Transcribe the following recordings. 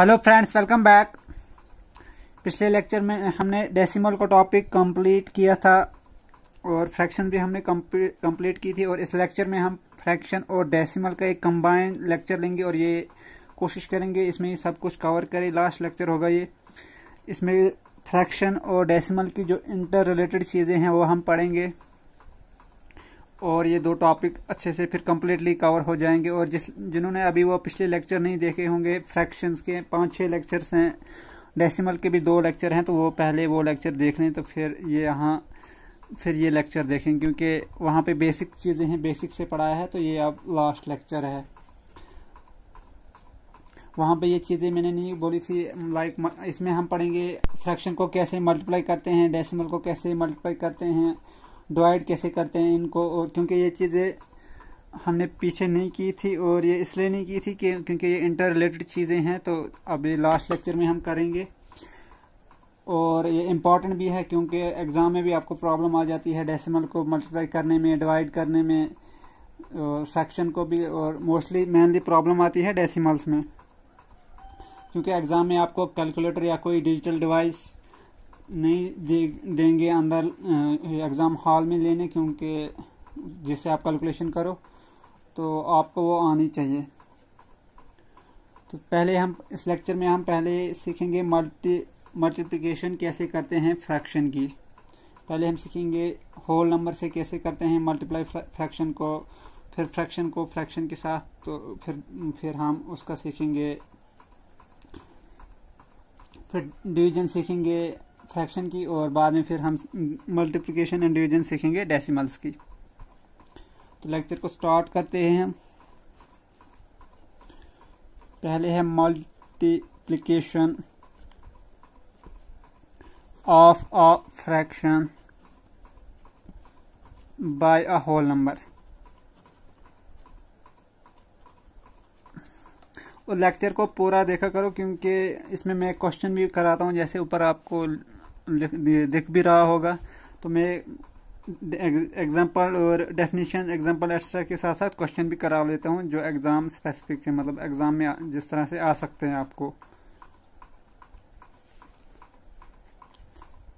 Hello friends welcome back पिछले lecture में हमने डेसिमल का टॉपिक कंप्लीट किया था और फ्रैक्शन भी हमने कंप्लीट की थी और इस लेक्चर में हम फ्रैक्शन और डेसिमल का एक कंबाइंड लेक्चर लेंगे और ये कोशिश करेंगे इसमें सब कुछ कवर करें लास्ट लेक्चर होगा ये इसमें फ्रैक्शन और डेसिमल की जो इंटर रिलेटेड चीज़ें हैं वो हम पढ़ेंगे और ये दो टॉपिक अच्छे से फिर कम्प्लीटली कवर हो जाएंगे और जिस जिन्होंने अभी वो पिछले लेक्चर नहीं देखे होंगे फ्रैक्शंस के पांच छह लेक्चर्स हैं डेसिमल के भी दो लेक्चर हैं तो वो पहले वो लेक्चर देख लें तो फिर ये यहाँ फिर ये लेक्चर देखें क्योंकि वहाँ पे बेसिक चीज़ें हैं बेसिक से पढ़ाया है तो ये अब लास्ट लेक्चर है वहाँ पे ये चीज़ें मैंने नहीं बोली थी लाइक इसमें हम पढ़ेंगे फ्रैक्शन को कैसे मल्टीप्लाई करते हैं डेसिमल को कैसे मल्टीप्लाई करते हैं डिवाइड कैसे करते हैं इनको और क्योंकि ये चीज़ें हमने पीछे नहीं की थी और ये इसलिए नहीं की थी कि क्योंकि ये इंटर रिलेटेड चीज़ें हैं तो अभी लास्ट लेक्चर में हम करेंगे और ये इम्पॉर्टेंट भी है क्योंकि एग्ज़ाम में भी आपको प्रॉब्लम आ जाती है डेसिमल को मल्टीप्लाई करने में डिवाइड करने में फ्रैक्शन को भी और मोस्टली मेनली प्रॉब्लम आती है डेसिमल्स में क्योंकि एग्ज़ाम में आपको कैलकुलेटर या कोई डिजिटल डिवाइस नहीं दे, देंगे अंदर एग्ज़ाम हॉल में लेने क्योंकि जिससे आप कैलकुलेशन करो तो आपको वो आनी चाहिए तो पहले हम इस लेक्चर में हम पहले सीखेंगे मल्टी मल्टीप्लिकेशन कैसे करते हैं फ्रैक्शन की पहले हम सीखेंगे होल नंबर से कैसे करते हैं मल्टीप्लाई फ्रैक्शन को फिर फ्रैक्शन को फ्रैक्शन के साथ तो फिर फिर हम उसका सीखेंगे फिर डिवीजन सीखेंगे फ्रैक्शन की और बाद में फिर हम मल्टीप्लिकेशन एंड डिवीजन सीखेंगे डेसिमल्स की तो लेक्चर को स्टार्ट करते हैं हम पहले है multiplication of a fraction by a whole number और लेक्चर को पूरा देखा करो क्योंकि इसमें मैं क्वेश्चन भी कराता हूँ जैसे ऊपर आपको दिख भी रहा होगा तो मैं एग्जाम्पल और डेफिनेशन एग्जाम्पल एक्स्ट्रा के साथ साथ क्वेश्चन भी करा लेता हूँ जो एग्जाम स्पेसिफिक है मतलब एग्जाम में जिस तरह से आ सकते हैं आपको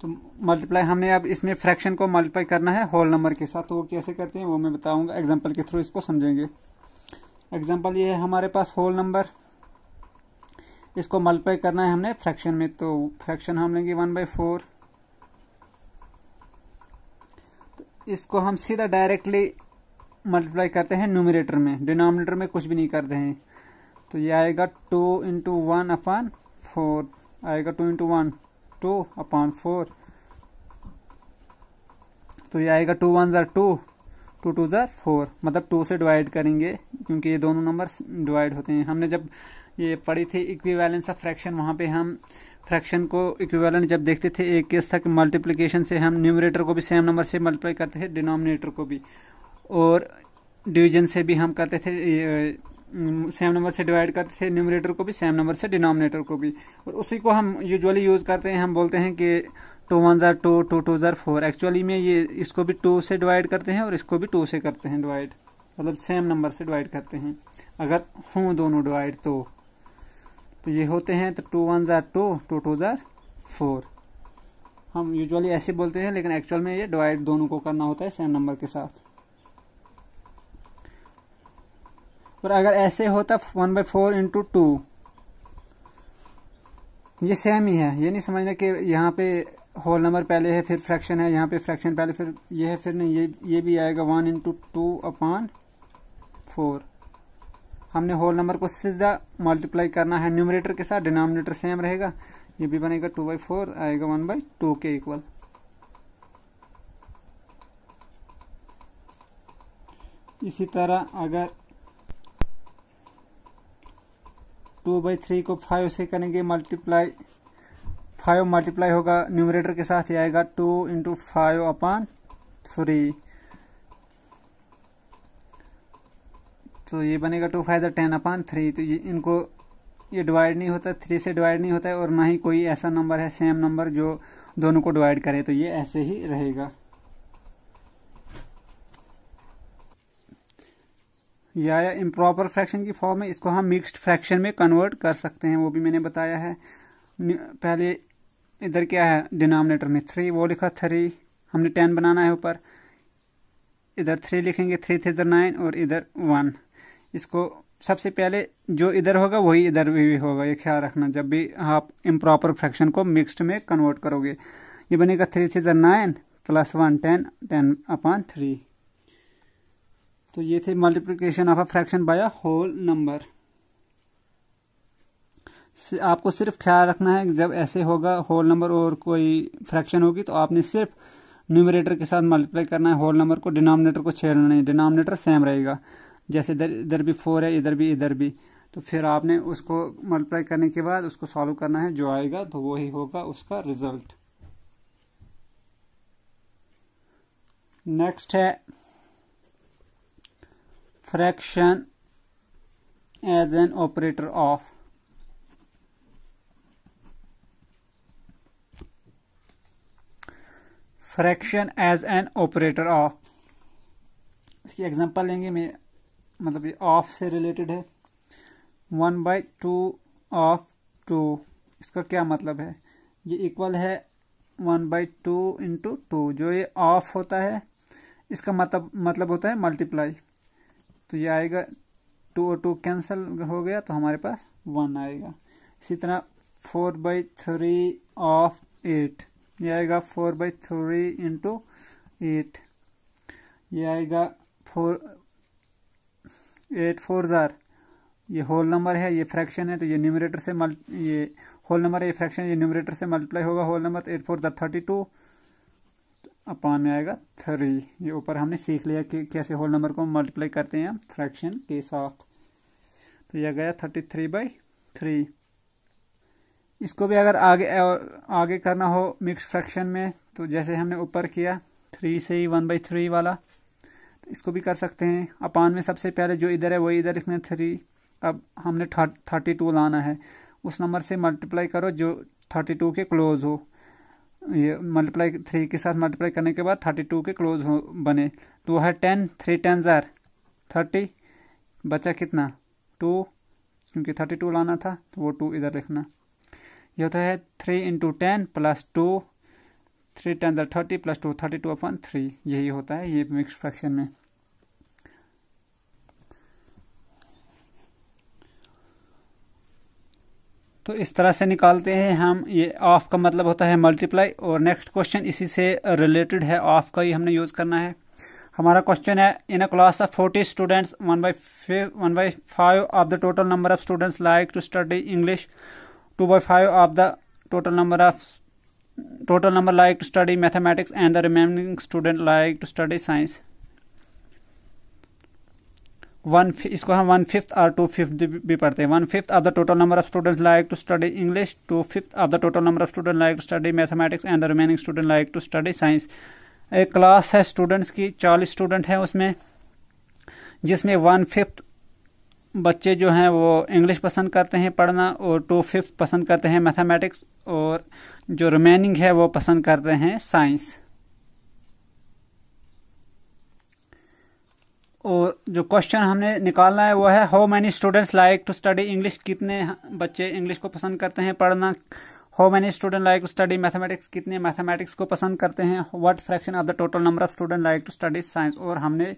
तो मल्टीप्लाई हमें अब इसमें फ्रैक्शन को मल्टीप्लाई करना है होल नंबर के साथ तो वो कैसे करते हैं वो मैं बताऊंगा एग्जाम्पल के थ्रू इसको समझेंगे एग्जाम्पल ये है हमारे पास होल नंबर इसको मल्टीप्लाई करना है हमने फ्रैक्शन में तो फ्रैक्शन हम लेंगे वन बाई फोर इसको हम सीधा डायरेक्टली मल्टीप्लाई करते हैं न्यूमिनेटर में डिनोमिनेटर में कुछ भी नहीं करते हैं तो ये आएगा two into one upon four आएगा two into one two upon four तो ये आएगा two one za two two two ज़ार फोर मतलब टू से डिवाइड करेंगे क्योंकि ये दोनों नंबर डिवाइड होते हैं हमने जब ये पढ़ी थी इक्विवेलेंस ऑफ फ्रैक्शन वहाँ पे हम फ्रैक्शन को इक्विवेलेंट जब देखते थे एक केस था कि मल्टीप्लीकेशन से हम न्यूमरेटर को भी सेम नंबर से मल्टीप्लाई करते थे डिनोमिनेटर को भी और डिवीजन से भी हम करते थे सेम नंबर से डिवाइड करते थे न्यूमरेटर को भी सेम नंबर से डिनोमिनेटर को भी और उसी को हम यूजुअली यूज़ करते हैं हम बोलते हैं कि two one za two two two ज़ार फोर एक्चुअली में ये इसको भी टू से डिवाइड करते हैं और इसको भी टू से करते हैं डिवाइड मतलब सेम नंबर से डिवाइड करते हैं अगर हों दोनों डिवाइड तो तो ये होते हैं तो two one za two two two ज़ार फोर हम यूजुअली ऐसे बोलते हैं लेकिन एक्चुअल में ये डिवाइड दोनों को करना होता है सेम नंबर के साथ और अगर ऐसे होता one by four into two ये सेम ही है ये नहीं समझना कि यहाँ पे होल नंबर पहले है फिर फ्रैक्शन है यहाँ पे फ्रैक्शन पहले फिर ये है फिर नहीं ये ये भी आएगा one into two upon four हमने होल नंबर को सीधा मल्टीप्लाई करना है न्यूमरेटर के साथ डिनोमिनेटर सेम रहेगा ये भी बनेगा टू बाई फोर आएगा वन बाई टू के इक्वल इसी तरह अगर टू बाई थ्री को फाइव से करेंगे मल्टीप्लाई फाइव मल्टीप्लाई होगा न्यूमरेटर के साथ ये आएगा two into five upon three तो ये बनेगा two five ten upon three तो ये इनको ये डिवाइड नहीं होता थ्री से डिवाइड नहीं होता है और ना ही कोई ऐसा नंबर है सेम नंबर जो दोनों को डिवाइड करे तो ये ऐसे ही रहेगा या, या इम्प्रॉपर फ्रैक्शन की फॉर्म है इसको हम मिक्स्ड फ्रैक्शन में कन्वर्ट कर सकते हैं वो भी मैंने बताया है पहले इधर क्या है डिनोमिनेटर में थ्री वो लिखा थ्री हमने टेन बनाना है ऊपर इधर थ्री लिखेंगे थ्री थ्री इधर नाइन और इधर वन इसको सबसे पहले जो इधर होगा वही इधर भी होगा ये ख्याल रखना जब भी आप इम्प्रॉपर फ्रैक्शन को मिक्सड में कन्वर्ट करोगे ये बनेगा three three za nine plus one ten ten upon three तो ये थे multiplication of a fraction by a whole number आपको सिर्फ ख्याल रखना है जब ऐसे होगा होल नंबर और कोई फ्रैक्शन होगी तो आपने सिर्फ न्यूमरेटर के साथ मल्टीप्लाई करना है होल नंबर को डिनोमिनेटर को छेड़ना नहीं डिनोमिनेटर सेम रहेगा जैसे इधर इधर भी फोर है इधर भी इधर भी तो फिर आपने उसको मल्टीप्लाई करने के बाद उसको सॉल्व करना है जो आएगा तो वही होगा उसका रिजल्ट नेक्स्ट है fraction as an operator of fraction as an operator of इसकी एग्जांपल लेंगे मैं मतलब ये ऑफ से रिलेटेड है one by two of two इसका क्या मतलब है ये इक्वल है one by two into two जो ये ऑफ होता है इसका मतलब मतलब होता है मल्टीप्लाई तो ये आएगा टू और टू कैंसिल हो गया तो हमारे पास वन आएगा इसी तरह four by three of eight ये आएगा four by three into eight ये आएगा फोर एट फोर ज़ार ये होल नंबर है ये फ्रैक्शन है तो ये न्यूमरेटर से मल्ट ये होल नंबर है ये फ्रैक्शन ये न्यूमरेटर से मल्टीप्लाई होगा होल नंबर तो eight four za thirty two upon में आएगा थ्री ये ऊपर हमने सीख लिया कि कैसे होल नंबर को मल्टीप्लाई करते हैं फ्रैक्शन के साथ तो यह गया थर्टी थ्री बाई थ्री इसको भी अगर आगे आगे करना हो मिक्स फ्रैक्शन में तो जैसे हमने ऊपर किया थ्री से ही वन बाई थ्री वाला इसको भी कर सकते हैं अपान में सबसे पहले जो इधर है वही इधर लिखना है थ्री अब हमने थर्टी टू लाना है उस नंबर से मल्टीप्लाई करो जो थर्टी टू के क्लोज हो ये मल्टीप्लाई थ्री के साथ मल्टीप्लाई करने के बाद थर्टी टू के क्लोज हो बने तो है ten three ten za thirty बचा कितना टू क्योंकि थर्टी टू लाना था तो वो टू इधर लिखना यह होता है three into ten plus two three ten za thirty plus two thirty two upon three यही होता है ये मिक्स फ्रैक्शन में तो इस तरह से निकालते हैं हम ये ऑफ का मतलब होता है मल्टीप्लाई और नेक्स्ट क्वेश्चन इसी से रिलेटेड है ऑफ का ही हमने यूज़ करना है हमारा क्वेश्चन है in a class of forty students one by one by five of the total number of students like to study English two by five of the total number of total number like to study mathematics and the remaining student like to study science one इसको हम one fifth और two fifth भी पढ़ते हैं one fifth of the total number of students like to study English to fifth of the total number of student like to study mathematics and the remaining student like to study science एक class है students की चालीस student हैं उसमें जिसमें one fifth बच्चे जो हैं वो इंग्लिश पसंद करते हैं पढ़ना और टू फिफ्थ पसंद करते हैं मैथमेटिक्स और जो रिमेनिंग है वो पसंद करते हैं साइंस और जो क्वेश्चन हमने निकालना है वो है how many students like to study English कितने बच्चे इंग्लिश को पसंद करते हैं पढ़ना how many student like to study mathematics कितने मैथमेटिक्स को पसंद करते हैं what fraction of the total number of student like to study science और हमने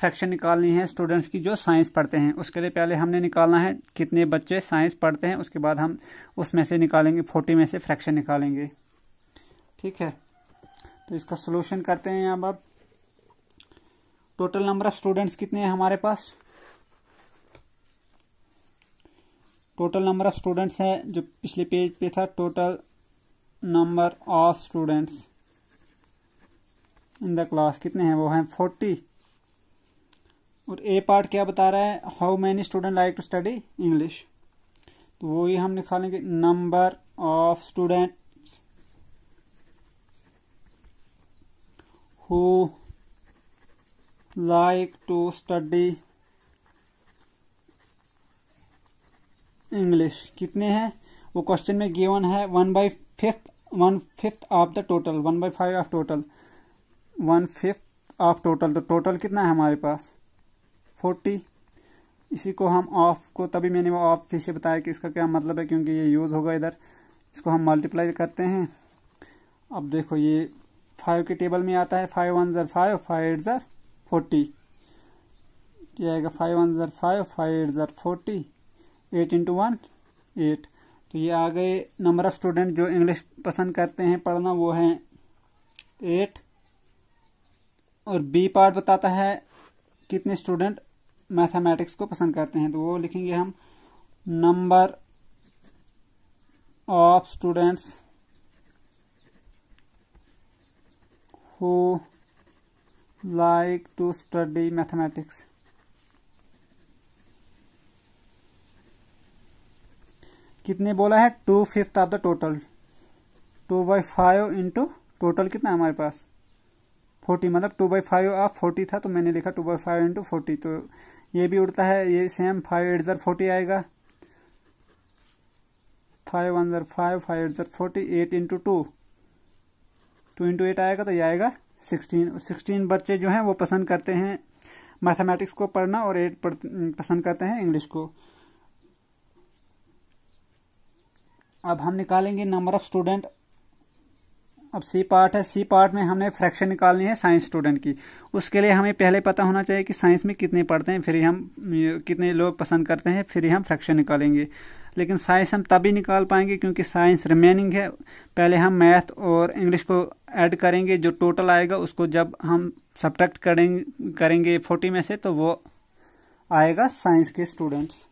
फ्रैक्शन निकालनी है स्टूडेंट्स की जो साइंस पढ़ते हैं उसके लिए पहले हमने निकालना है कितने बच्चे साइंस पढ़ते हैं उसके बाद हम उसमें से निकालेंगे फोर्टी में से फ्रैक्शन निकालेंगे ठीक है तो इसका सोल्यूशन करते हैं अब आप टोटल नंबर ऑफ स्टूडेंट्स कितने हैं हमारे पास टोटल नंबर ऑफ स्टूडेंट्स है जो पिछले पेज पे था total number of students in the class कितने हैं वो हैं फोर्टी और ए पार्ट क्या बता रहा है how many student like to study English तो वो ही हम निकालेंगे number of student who like to study English कितने हैं वो क्वेश्चन में गिवन है one by fifth one fifth of the total one by five of total one fifth of total तो टोटल कितना है हमारे पास फोर्टी इसी को हम ऑफ को तभी मैंने वो ऑफ फिर से बताया कि इसका क्या मतलब है क्योंकि ये यूज़ होगा इधर इसको हम मल्टीप्लाई करते हैं अब देखो ये फाइव के टेबल में आता है five one za five five eight za forty ये आएगा five one za five five eight za forty eight into one eight तो ये आ गए नंबर ऑफ स्टूडेंट जो इंग्लिश पसंद करते हैं पढ़ना वो है एट और बी पार्ट बताता है कितने स्टूडेंट मैथमेटिक्स को पसंद करते हैं तो वो लिखेंगे हम number of students who like to study mathematics कितने बोला है two fifth of the total two by five into total कितना हमारे पास फोर्टी मतलब two by five of forty था तो मैंने लिखा two by five into forty तो ये भी उड़ता है ये same five eight za forty आएगा five one za five five eight za forty eight into two two into eight आएगा तो ये आएगा सिक्सटीन सिक्सटीन बच्चे जो हैं वो पसंद करते हैं मैथमेटिक्स को पढ़ना और एट पसंद करते हैं इंग्लिश को अब हम निकालेंगे नंबर ऑफ स्टूडेंट अब सी पार्ट है सी पार्ट में हमने फ्रैक्शन निकालनी है साइंस स्टूडेंट की उसके लिए हमें पहले पता होना चाहिए कि साइंस में कितने पढ़ते हैं फिर हम कितने लोग पसंद करते हैं फिर हम फ्रैक्शन निकालेंगे लेकिन साइंस हम तभी निकाल पाएंगे क्योंकि साइंस रिमेनिंग है पहले हम मैथ और इंग्लिश को ऐड करेंगे जो टोटल आएगा उसको जब हम सब्ट्रैक्ट करेंगे करेंगे फोर्टी में से तो वो आएगा साइंस के स्टूडेंट्स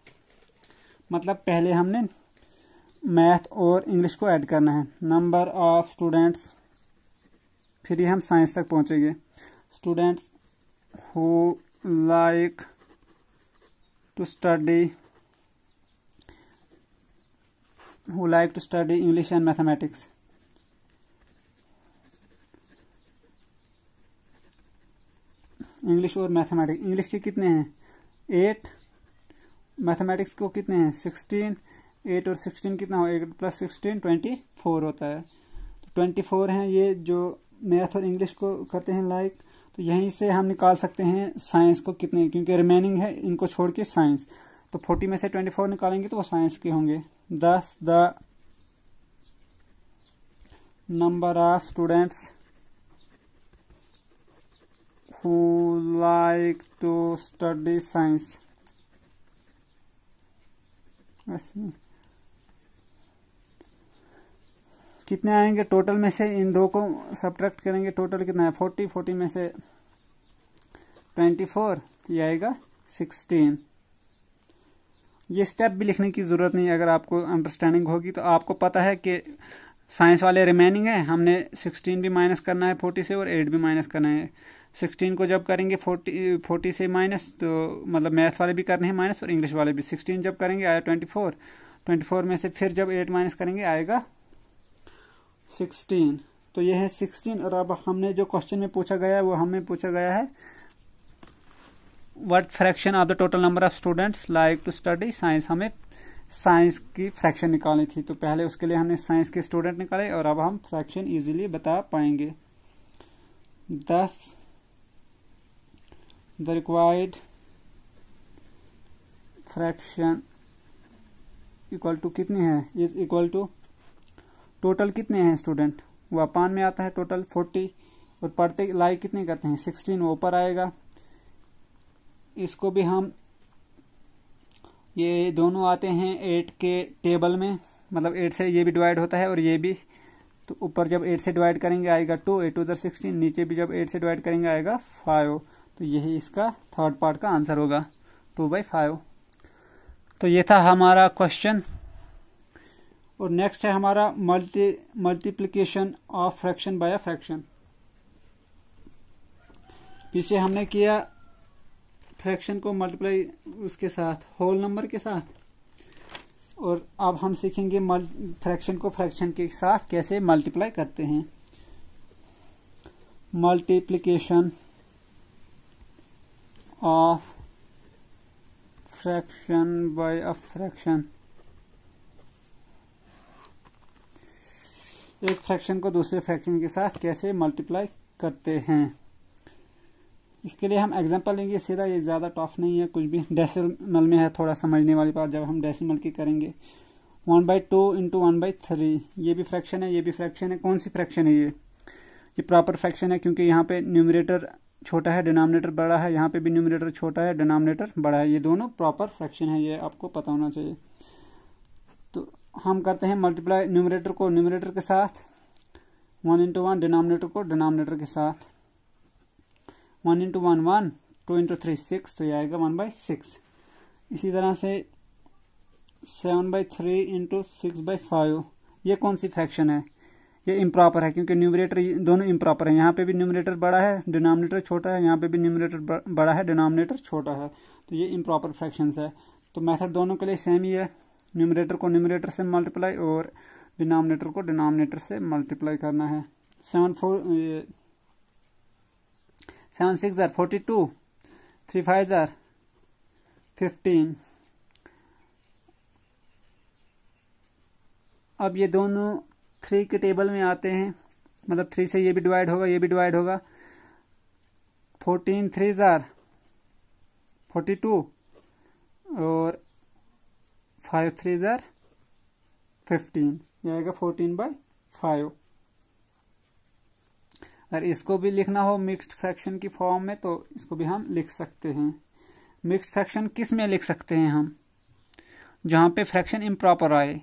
मतलब पहले हमने मैथ और इंग्लिश को ऐड करना है नंबर ऑफ स्टूडेंट्स फिर ही हम साइंस तक पहुंचेंगे students who like to study who like to study English and mathematics. English और मैथमेटिक्स इंग्लिश के कितने हैं एट मैथमेटिक्स को कितने हैं सिक्सटीन एट और सिक्सटीन कितना हो eight plus sixteen twenty four होता है तो ट्वेंटी फोर हैं ये जो मैथ और इंग्लिश को करते हैं लाइक तो यहीं से हम निकाल सकते हैं साइंस को कितने क्योंकि रिमेनिंग है इनको छोड़ के साइंस तो फोर्टी में से ट्वेंटी फोर निकालेंगे तो वो साइंस के होंगे thus the number of students who like to study science कितने आएंगे टोटल में से इन दो को सब्ट्रैक्ट करेंगे टोटल कितना है फोर्टी फोर्टी में से ट्वेंटी फोर ये आएगा सिक्सटीन ये स्टेप भी लिखने की ज़रूरत नहीं अगर आपको अंडरस्टैंडिंग होगी तो आपको पता है कि साइंस वाले रिमेनिंग है हमने 16 भी माइनस करना है 40 से और 8 भी माइनस करना है 16 को जब करेंगे 40 40 से माइनस तो मतलब मैथ वाले भी करने हैं माइनस और इंग्लिश वाले भी 16 जब करेंगे आया 24 24 में से फिर जब 8 माइनस करेंगे आएगा 16 तो ये है 16 और अब हमने जो क्वेश्चन में पूछा गया है वो हमें पूछा गया है what fraction of the total number of students like to study science हमें साइंस की फ्रैक्शन निकालनी थी तो पहले उसके लिए हमने साइंस के स्टूडेंट निकाले और अब हम फ्रैक्शन इजीली बता पाएंगे thus the required fraction equal to कितनी है इज इक्वल टू टोटल कितने हैं स्टूडेंट वो अपान में आता है टोटल फोर्टी और पढ़ते लाइक कितने करते हैं सिक्सटीन ऊपर आएगा इसको भी हम ये दोनों आते हैं एट के टेबल में मतलब एट से ये भी डिवाइड होता है और ये भी तो ऊपर जब एट से डिवाइड करेंगे आएगा टू एट उधर सिक्सटीन नीचे भी जब एट से डिवाइड करेंगे आएगा फाइव तो यही इसका थर्ड पार्ट का आंसर होगा टू बाई फाइव तो ये था हमारा क्वेश्चन और नेक्स्ट है हमारा multi multiplication of fraction by a fraction पीछे हमने किया फ्रैक्शन को मल्टीप्लाई उसके साथ होल नंबर के साथ और अब हम सीखेंगे फ्रैक्शन को फ्रैक्शन के साथ कैसे मल्टीप्लाई करते हैं multiplication of fraction by a fraction एक फ्रैक्शन को दूसरे फ्रैक्शन के साथ कैसे मल्टीप्लाई करते हैं इसके लिए हम एग्जांपल लेंगे सीधा ये ज़्यादा टफ नहीं है कुछ भी डेसिमल में है थोड़ा समझने वाली बात जब हम डेसिमल की करेंगे one by two into one by three ये भी फ्रैक्शन है ये भी फ्रैक्शन है कौन सी फ्रैक्शन है ये ये प्रॉपर फ्रैक्शन है क्योंकि यहाँ पे न्यूमरेटर छोटा है डिनोमिनेटर बड़ा है यहाँ पे भी न्यूमरेटर छोटा है डिनोमिनेटर बड़ा है ये दोनों प्रॉपर फ्रैक्शन है ये आपको पता होना चाहिए तो हम करते हैं मल्टीप्लाई न्यूमरेटर को न्यूमरेटर के साथ वन इंटू वन डिनोमिनेटर को डिनोमिनेटर के साथ one into one one two into three six तो ये आएगा वन बाई सिक्स इसी तरह से seven by three into six by five ये कौन सी फ्रैक्शन है ये इम्प्रॉपर है क्योंकि न्यूमरेटर दोनों इम्प्रॉपर है यहाँ पे भी न्यूमरेटर बड़ा है डिनोमिनेटर छोटा है यहाँ पे भी न्यूमरेटर बड़ा है डिनोमिनेटर छोटा है तो ये इम्प्रॉपर फ्रैक्शन है तो मैथड दोनों के लिए सेम ही है न्यूमरेटर को न्यूमरेटर से मल्टीप्लाई और डिनोमिनेटर को डिनोमिनेटर से मल्टीप्लाई करना है seven four seven six are forty two three five are fifteen अब ये दोनों थ्री के टेबल में आते हैं मतलब थ्री से ये भी डिवाइड होगा ये भी डिवाइड होगा fourteen three za forty two और फाइव थ्री जार फिफ्टीन ये आएगा फोर्टीन बाय फाइव अगर इसको भी लिखना हो मिक्स्ड फ्रैक्शन की फॉर्म में तो इसको भी हम लिख सकते हैं मिक्स्ड फ्रैक्शन किस में लिख सकते हैं हम जहाँ पे फ्रैक्शन इम्प्रॉपर आए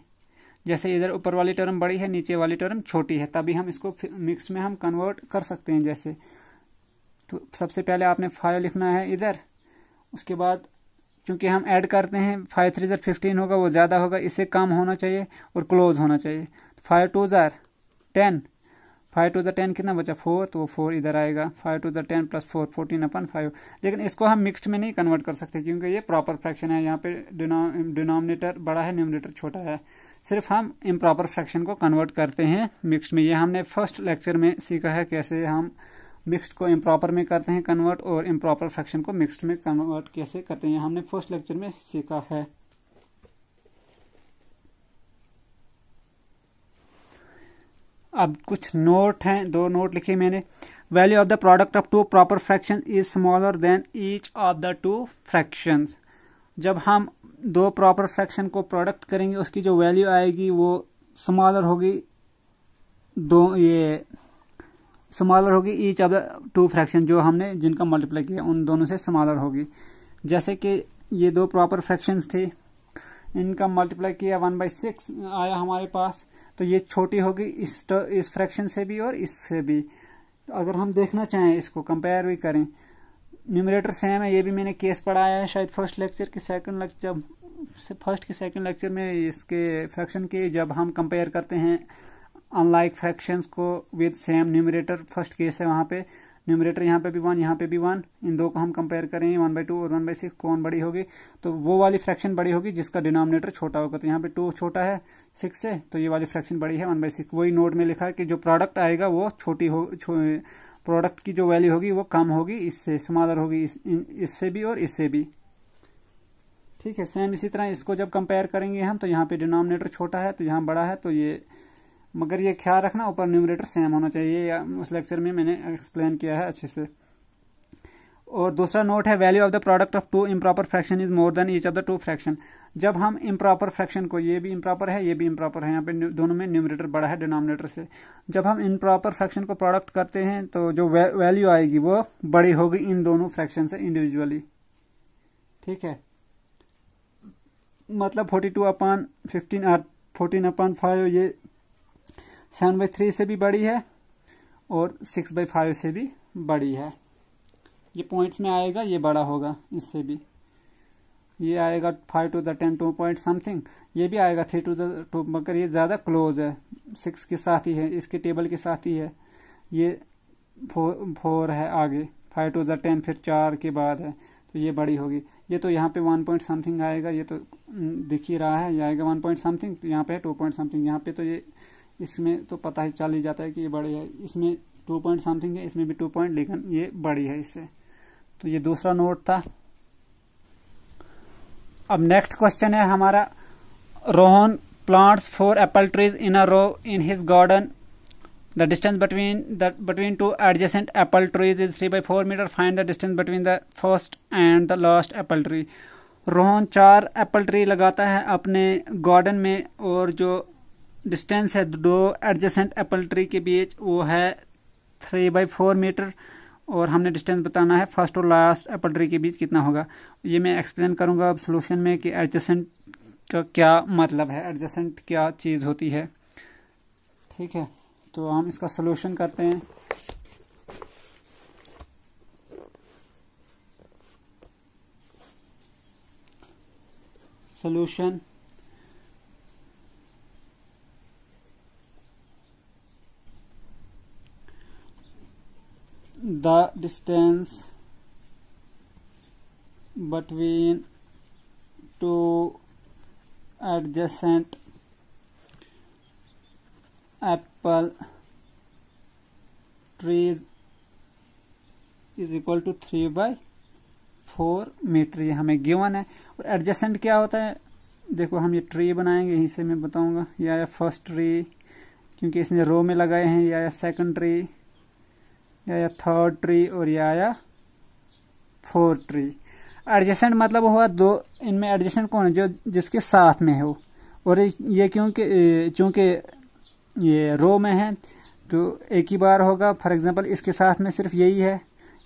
जैसे इधर ऊपर वाली टर्म बड़ी है नीचे वाली टर्म छोटी है तभी हम इसको मिक्स में हम कन्वर्ट कर सकते हैं जैसे तो सबसे पहले आपने फाइव लिखना है इधर उसके बाद चूंकि हम ऐड करते हैं फाइव थ्री ज़र फिफ्टीन होगा वो ज़्यादा होगा इससे कम होना चाहिए और क्लोज होना चाहिए five two za ten five two the ten कितना बचा फोर तो वो फोर इधर आएगा five two the ten plus four fourteen upon five लेकिन इसको हम मिक्सड में नहीं कन्वर्ट कर सकते क्योंकि ये प्रॉपर फ्रैक्शन है यहाँ पे डिनोमिनेटर बड़ा है न्यूमिनेटर छोटा है सिर्फ हम इम्प्रॉपर फ्रैक्शन को कन्वर्ट करते हैं मिक्सड में ये हमने फर्स्ट लेक्चर में सीखा है कैसे हम मिक्सड को प्रॉपर में करते हैं कन्वर्ट और इम्प्रॉपर फ्रैक्शन को मिक्सड में कन्वर्ट कैसे करते हैं हमने फर्स्ट लेक्चर में सीखा है अब कुछ नोट हैं दो नोट लिखे मैंने value of the product of two proper fraction is smaller than each of the two fraction जब हम दो प्रॉपर फ्रैक्शन को प्रोडक्ट करेंगे उसकी जो वैल्यू आएगी वो स्मॉलर होगी दो ये स्मॉलर होगी each of the two fraction जो हमने जिनका मल्टीप्लाई किया उन दोनों से स्मॉलर होगी जैसे कि ये दो प्रॉपर फ्रैक्शंस थे इनका मल्टीप्लाई किया वन बाई सिक्स आया हमारे पास तो ये छोटी होगी इस तो, इस फ्रैक्शन से भी और इससे भी अगर हम देखना चाहें इसको कंपेयर भी करें न्यूमरेटर सेम है ये भी मैंने केस पढ़ाया है शायद फर्स्ट लेक्चर के सेकंड लेक्चर से फर्स्ट के सेकंड लेक्चर में इसके फ्रैक्शन के जब हम कंपेयर करते हैं अनलाइक फ्रैक्शन को with same numerator first case है वहाँ पे न्यूमरेटर यहाँ पे भी वन यहाँ पे भी वन इन दो को हम कंपेयर करें वन बाई टू और वन बाई सिक्स कौन बड़ी होगी तो वो वाली फ्रैक्शन बड़ी होगी जिसका डिनोमिनेटर छोटा होगा तो यहाँ पे टू छोटा है सिक्स से तो ये वाली फ्रैक्शन बड़ी है वन बाई सिक्स वही नोट में लिखा है कि जो प्रोडक्ट आएगा वो छोटी हो छो, प्रोडक्ट की जो वैल्यू होगी वो कम होगी इससे स्मॉलर होगी इस, इससे भी और इससे भी ठीक है सेम इसी तरह इसको जब कंपेयर करेंगे हम तो यहाँ पे डिनोमिनेटर छोटा है तो यहाँ बड़ा है तो ये मगर ये ख्याल रखना ऊपर न्यूमरेटर सेम होना चाहिए उस लेक्चर में मैंने एक्सप्लेन किया है अच्छे से और दूसरा नोट है value of the product of two improper fraction is more than each of the two fraction जब हम इम्प्रॉपर फ्रैक्शन को ये भी इम्प्रॉपर है ये भी इम्प्रॉपर है यहाँ पे दोनों में न्यूमरेटर बड़ा है डिनोमिनेटर से जब हम इम्प्रॉपर फ्रैक्शन को प्रोडक्ट करते हैं तो जो वैल्यू आएगी वो बड़ी होगी इन दोनों फ्रैक्शन से इंडिविजुअली ठीक है मतलब फोर्टी टू अपान फिफ्टीन और फोर्टीन अपान फाइव ये सेवन बाई थ्री से भी बड़ी है और सिक्स बाई फाइव से भी बड़ी है ये पॉइंट्स में आएगा ये बड़ा होगा इससे भी ये आएगा five two the ten two point something ये भी आएगा थ्री टू द टू मगर ये ज़्यादा क्लोज है सिक्स के साथ ही है इसके टेबल के साथ ही है ये फोर फोर है आगे फाइव टू द टेन फिर चार के बाद है तो ये बड़ी होगी ये तो यहाँ पे वन पॉइंट समथिंग आएगा ये तो हम्म, दिख ही रहा है ये आएगा वन पॉइंट समथिंग यहाँ पे है टू पॉइंट समथिंग यहाँ पे तो ये इसमें तो पता ही चल ही जाता है कि ये बड़ी है इसमें टू पॉइंट समथिंग है इसमें भी टू पॉइंट लेकिन ये बड़ी है इससे तो ये दूसरा नोट था अब नेक्स्ट क्वेश्चन है हमारा Rohan plants for apple trees in a row in his garden the distance between the between two adjacent apple trees is three by four metre find the distance between the first and the last apple tree Rohan चार apple tree लगाता है अपने garden में और जो distance है दो adjacent Apple tree के बीच वो है थ्री बाई फोर मीटर और हमने डिस्टेंस बताना है फर्स्ट और लास्ट एप्पल ट्री के बीच कितना होगा ये मैं एक्सप्लेन करूँगा सोल्यूशन में कि एडजस्टेंट का क्या मतलब है एडजस्टेंट क्या चीज़ होती है ठीक है तो हम इसका सोल्यूशन करते हैं solution the distance between two adjacent apple trees is equal to three by four meter ये हमें given है और adjacent क्या होता है देखो हम ये tree बनाएंगे यहीं से मैं बताऊंगा यह आया first tree क्योंकि इसने row में लगाए हैं यह आया second tree आया थर्ड ट्री और ये आया फोर्थ ट्री एडजस्टेंट मतलब हुआ दो इनमें एडजस्टेंट कौन है जो जिसके साथ में हो और ये क्योंकि चूंकि ये रो में है तो एक ही बार होगा फॉर एग्जांपल इसके साथ में सिर्फ यही है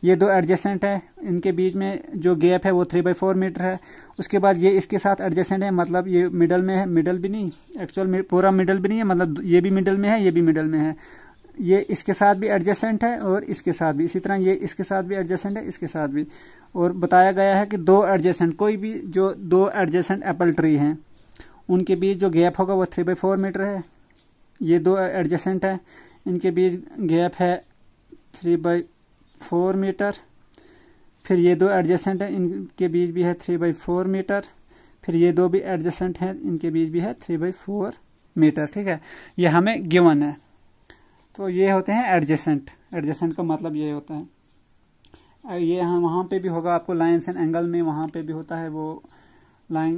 ये दो एडजस्टेंट है इनके बीच में जो गैप है वो थ्री बाई फोर मीटर है उसके बाद ये इसके साथ एडजस्टेंट है मतलब ये मिडल में है मिडल भी नहीं एक्चुअल पूरा मिडल भी नहीं है मतलब ये भी मिडल में है ये भी मिडल में है ये इसके साथ भी एडजेसेंट है और इसके साथ भी इसी तरह ये इसके साथ भी एडजेसेंट है इसके साथ भी और बताया गया है कि दो एडजेसेंट कोई भी जो दो एडजेसेंट एप्पल ट्री हैं उनके बीच जो गैप होगा वो थ्री बाई फोर मीटर है ये दो एडजेसेंट है इनके बीच गैप है थ्री बाई फोर मीटर फिर ये दो एडजेसेंट है इनके बीच भी है थ्री बाई फोर मीटर फिर ये दो भी एडजेसेंट हैं इनके बीच भी है थ्री बाई फोर मीटर ठीक है ये हमें गिवन है तो ये होते हैं एडजेसेंट एडजेसेंट का मतलब ये होता है ये हाँ वहाँ पे भी होगा आपको लाइन्स एंड एंगल में वहाँ पे भी होता है वो लाइन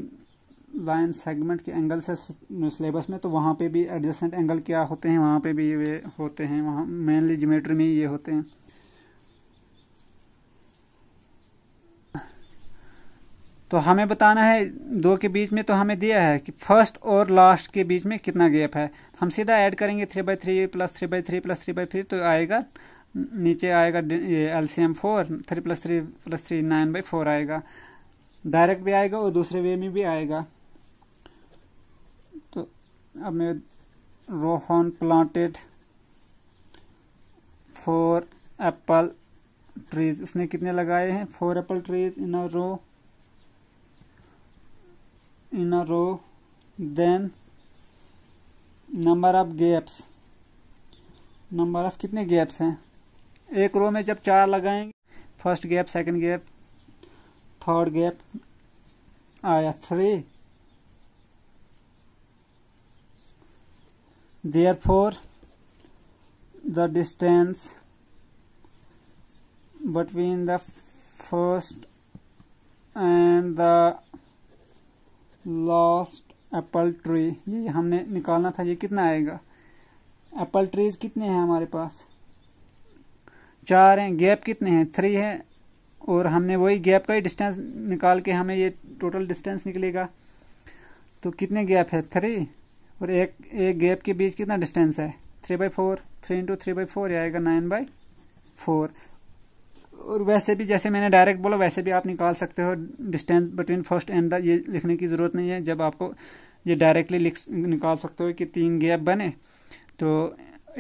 लाइन सेगमेंट के एंगल से सिलेबस में तो वहाँ पे भी एडजस्टेंट एंगल क्या होते हैं वहाँ पे भी ये होते हैं वहाँ मेनली जोमेट्री में ये होते हैं तो हमें बताना है दो के बीच में तो हमें दिया है कि फर्स्ट और लास्ट के बीच में कितना गैप है हम सीधा ऐड करेंगे three by three plus three by three plus three by three तो आएगा नीचे आएगा L C M four three plus three plus three nine by four आएगा डायरेक्ट भी आएगा और दूसरे वे में भी आएगा तो अब मैं Rohan planted four apple trees उसने कितने लगाए हैं four apple trees in a row in a row then number of gaps number of कितने गैप्स हैं एक रो में जब चार लगाएंगे first gap second gap third gap आया three therefore the distance between the first and the last apple tree ये हमने निकालना था ये कितना आएगा एप्पल ट्रीज कितने हैं हमारे पास चार हैं गैप कितने हैं थ्री है और हमने वही गैप का ही डिस्टेंस निकाल के हमें ये टोटल डिस्टेंस निकलेगा तो कितने गैप है थ्री और एक एक गैप के बीच कितना डिस्टेंस है three by four three into three by four आएगा नाइन बाई फोर और वैसे भी जैसे मैंने डायरेक्ट बोला वैसे भी आप निकाल सकते हो distance between first and the ये लिखने की ज़रूरत नहीं है जब आपको ये डायरेक्टली लिख निकाल सकते हो कि तीन गैप बने तो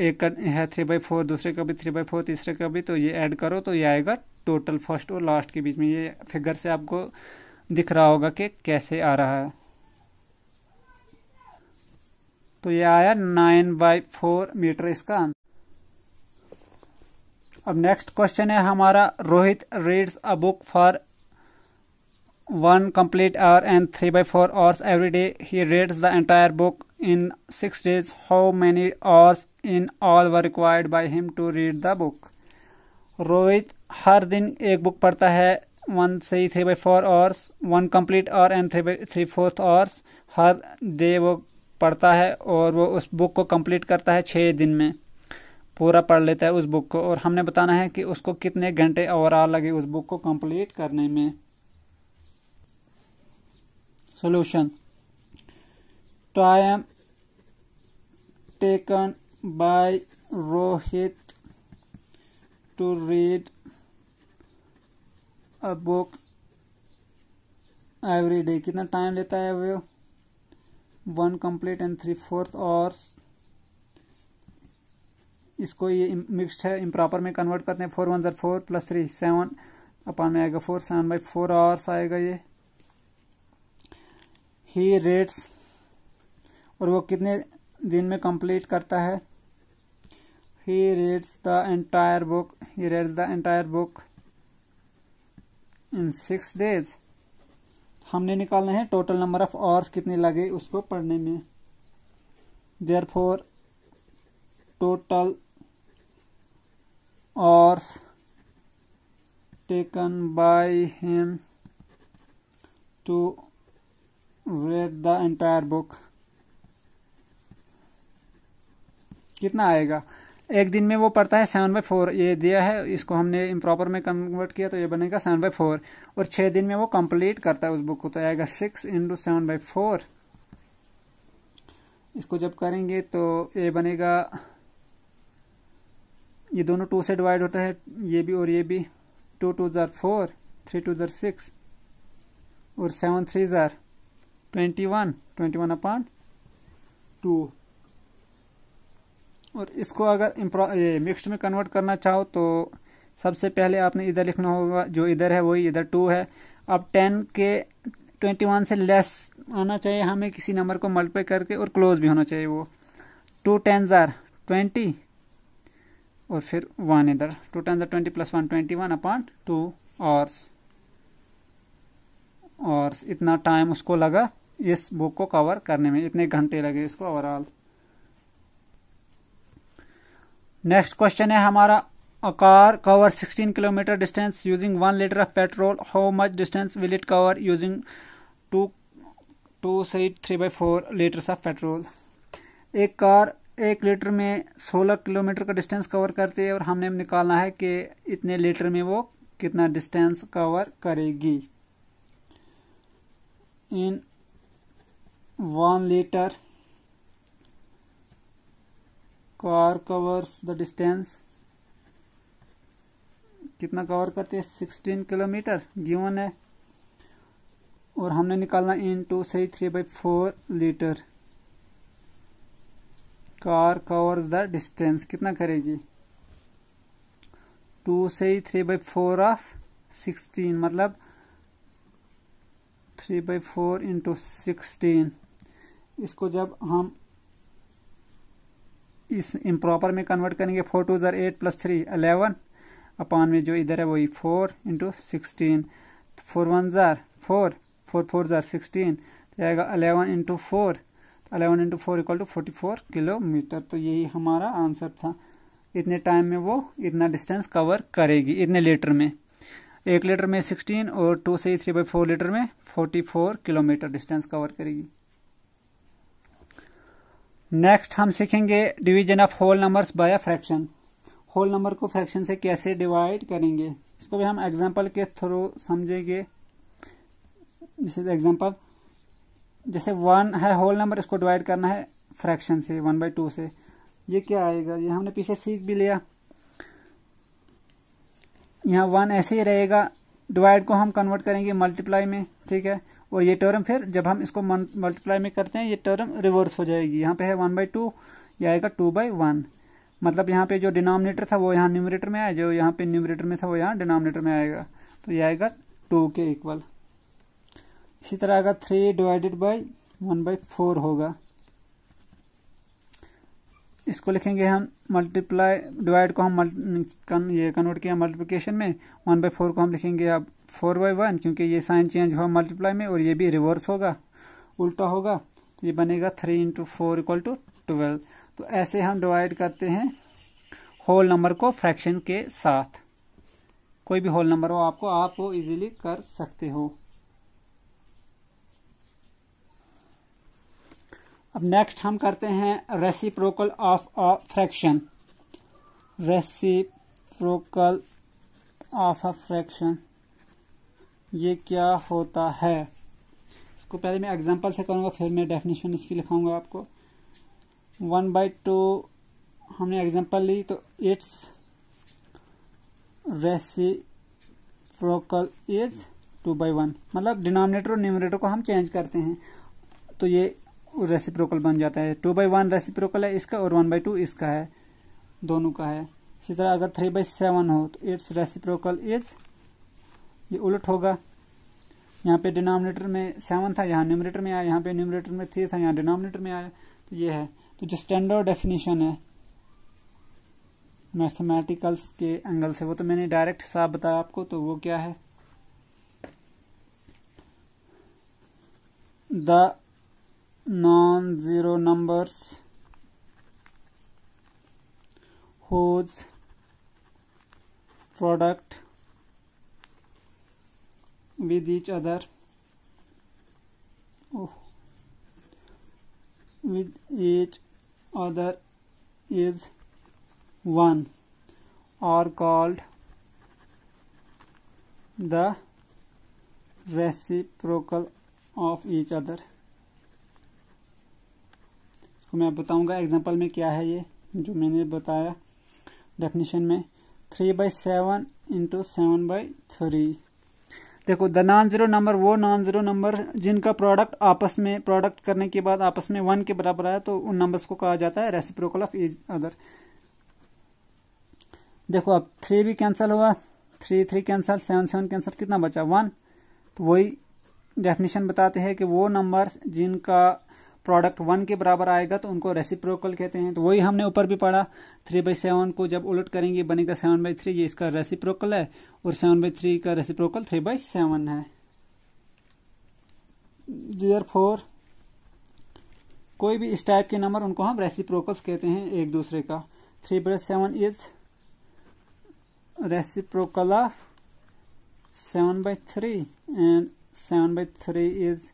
एक का है थ्री बाई फोर दूसरे का भी थ्री बाई फोर तीसरे का भी तो ये ऐड करो तो ये आएगा टोटल फर्स्ट और लास्ट के बीच में ये फिगर से आपको दिख रहा होगा कि कैसे आ रहा है तो ये आया नाइन बाई फोर मीटर इसका अब नेक्स्ट क्वेश्चन है हमारा Rohit reads a book for one complete hour and three by four hours every day he reads the entire book in six days how many hours in all were required by him to read the book Rohit हर दिन एक book पढ़ता है one से three by four hours one complete hour and three by three fourth hours हर day वो पढ़ता है और वो उस बुक को कंप्लीट करता है छः दिन में पूरा पढ़ लेता है उस बुक को और हमने बताना है कि उसको कितने घंटे ओवरऑल लगे उस बुक को कंप्लीट करने में solution time taken by Rohit to read a book every day कितना टाइम लेता है वो one complete and three fourth hours इसको ये मिक्सड है इम्प्रॉपर में कन्वर्ट करते हैं फोर वन जर four plus three seven upon में आएगा four seven by four hours आएगा ये ही रेट्स और वो कितने दिन में कंप्लीट करता है he reads the entire book he reads the entire book in six days हमने निकालना है टोटल नंबर ऑफ आवर्स कितने लगे उसको पढ़ने में therefore total or taken by him to read the entire book कितना आएगा एक दिन में वो पढ़ता है सेवन बाई फोर ये दिया है इसको हमने इम्प्रॉपर में कन्वर्ट किया तो ये बनेगा सेवन बाई फोर और छह दिन में वो कंप्लीट करता है उस बुक को तो आएगा six into seven by four इसको जब करेंगे तो ये बनेगा ये दोनों टू से डिवाइड होता है ये भी और ये भी टू टू ज़ार फोर थ्री टू ज़ार सिक्स और सेवन थ्री ज़ार twenty one twenty one upon two और इसको अगर ये में कन्वर्ट करना चाहो तो सबसे पहले आपने इधर लिखना होगा जो इधर है वही इधर टू है अब टेन के ट्वेंटी वन से लेस आना चाहिए हमें किसी नंबर को मल्टीप्लाई करके और क्लोज भी होना चाहिए वो टू टेन ज़ार ट्वेंटी और फिर वन इधर two time twenty plus one twenty one upon two hours और इतना टाइम उसको लगा इस बुक को कवर करने में इतने घंटे लगे इसको ओवरऑल नेक्स्ट क्वेश्चन है हमारा a car cover 16 kilometre distance using one litre of petrol how much distance will it cover using two two से three by four litres of petrol एक कार एक लीटर में 16 किलोमीटर का distance cover करती है और हमने निकालना है कि इतने लीटर में वो कितना डिस्टेंस कवर करेगी in one litre car covers the distance कितना कवर करते हैं सिक्सटीन किलोमीटर गिवन है और हमने निकालना इन टू से three by four litre car covers the distance कितना करेगी टू से ही three by four of sixteen मतलब three by four into sixteen इसको जब हम इस इम्प्रॉपर में कन्वर्ट करेंगे फोर टू ज़र eight plus three eleven upon में जो इधर है वही four into sixteen four one ज़र फोर फोर फोर ज़र सिक्सटीन तो आएगा eleven into four eleven into four equal to forty four kilometre तो यही हमारा आंसर था इतने टाइम में वो इतना डिस्टेंस कवर करेगी इतने लीटर में एक लीटर में सिक्सटीन और टू से थ्री बाई फोर लीटर में forty four kilometre distance cover करेगी नेक्स्ट हम सीखेंगे division of whole numbers by fraction whole number को फ्रैक्शन से कैसे डिवाइड करेंगे इसको भी हम एग्जांपल के थ्रू समझेंगे एग्जाम्पल एग्जांपल जैसे वन है होल नंबर इसको डिवाइड करना है फ्रैक्शन से वन बाई टू से ये क्या आएगा ये हमने पीछे सीख भी लिया यहाँ वन ऐसे ही रहेगा डिवाइड को हम कन्वर्ट करेंगे मल्टीप्लाई में ठीक है और ये टर्म फिर जब हम इसको मल्टीप्लाई में करते हैं ये टर्म रिवर्स हो जाएगी यहाँ पे है वन बाई टू ये आएगा टू बाई वन मतलब यहाँ पे जो डिनोमिनेटर था वो यहाँ न्यूमरेटर में आया जो यहाँ पे न्यूमरेटर में था वो यहाँ डिनोमिनेटर में आएगा तो ये आएगा टू के इक्वल इसी तरह अगर three divided by one by four होगा इसको लिखेंगे हम मल्टीप्लाई डिवाइड को हम कन, ये कन्वर्ट किया मल्टीप्लिकेशन में वन बाई फोर को हम लिखेंगे अब फोर बाई वन क्योंकि ये साइन चेंज हुआ मल्टीप्लाई में और ये भी रिवर्स होगा उल्टा होगा तो ये बनेगा three into four equal to twelve तो ऐसे हम डिवाइड करते हैं होल नंबर को फ्रैक्शन के साथ कोई भी होल नंबर हो आपको आप वो इजीली कर सकते हो अब नेक्स्ट हम करते हैं reciprocal of a fraction reciprocal of a fraction ये क्या होता है इसको पहले मैं एग्जांपल से करूंगा फिर मैं डेफिनेशन इसकी लिखाऊंगा आपको वन बाई टू हमने एग्जांपल ली तो it's reciprocal is two by one मतलब डिनोमिनेटर और न्यूमिनेटर को हम चेंज करते हैं तो ये रेसिप्रोकल बन जाता है टू बाई वन रेसिप्रोकल है इसका और वन बाई टू इसका है दोनों का है इसी तरह अगर थ्री बाई सेवन हो तो इट्स रेसिप्रोकल इज ये उलट होगा यहाँ पे डिनोमिनेटर में सेवन था यहाँ न्यूमिनेटर में आया यहाँ पे न्यूमिनेटर में थ्री था यहाँ डिनोमिनेटर में आया तो ये है तो जो स्टैंडर्ड डेफिनेशन है मैथमेटिकल्स के एंगल से वो तो मैंने डायरेक्ट हिसाब बताया आपको तो वो क्या है the non-zero numbers whose product with each other oh, with each other is 1 are called the reciprocal of each other तो मैं बताऊंगा एग्जांपल में क्या है ये जो मैंने बताया डेफिनेशन में three by seven into seven by three देखो द नॉन जीरो नंबर वो नॉन जीरो नंबर जिनका प्रोडक्ट आपस में प्रोडक्ट करने के बाद आपस में वन के बराबर आया तो उन नंबर्स को कहा जाता है रेसिप्रोकल ऑफ इज अदर देखो अब थ्री भी कैंसिल हुआ three three cancel seven seven cancel कितना बचा वन तो वही डेफिनेशन बताते हैं कि वो नंबर जिनका प्रोडक्ट वन के बराबर आएगा तो उनको रेसिप्रोकल कहते हैं तो वही हमने ऊपर भी पढ़ा थ्री बाई सेवन को जब उलट करेंगे बनेगा सेवन बाई थ्री ये इसका रेसिप्रोकल है और सेवन बाई थ्री का रेसिप्रोकल थ्री बाई सेवन है देयर फोर कोई भी इस टाइप के नंबर उनको हम रेसिप्रोकल्स कहते हैं एक दूसरे का three by seven is reciprocal of seven by three and seven by three is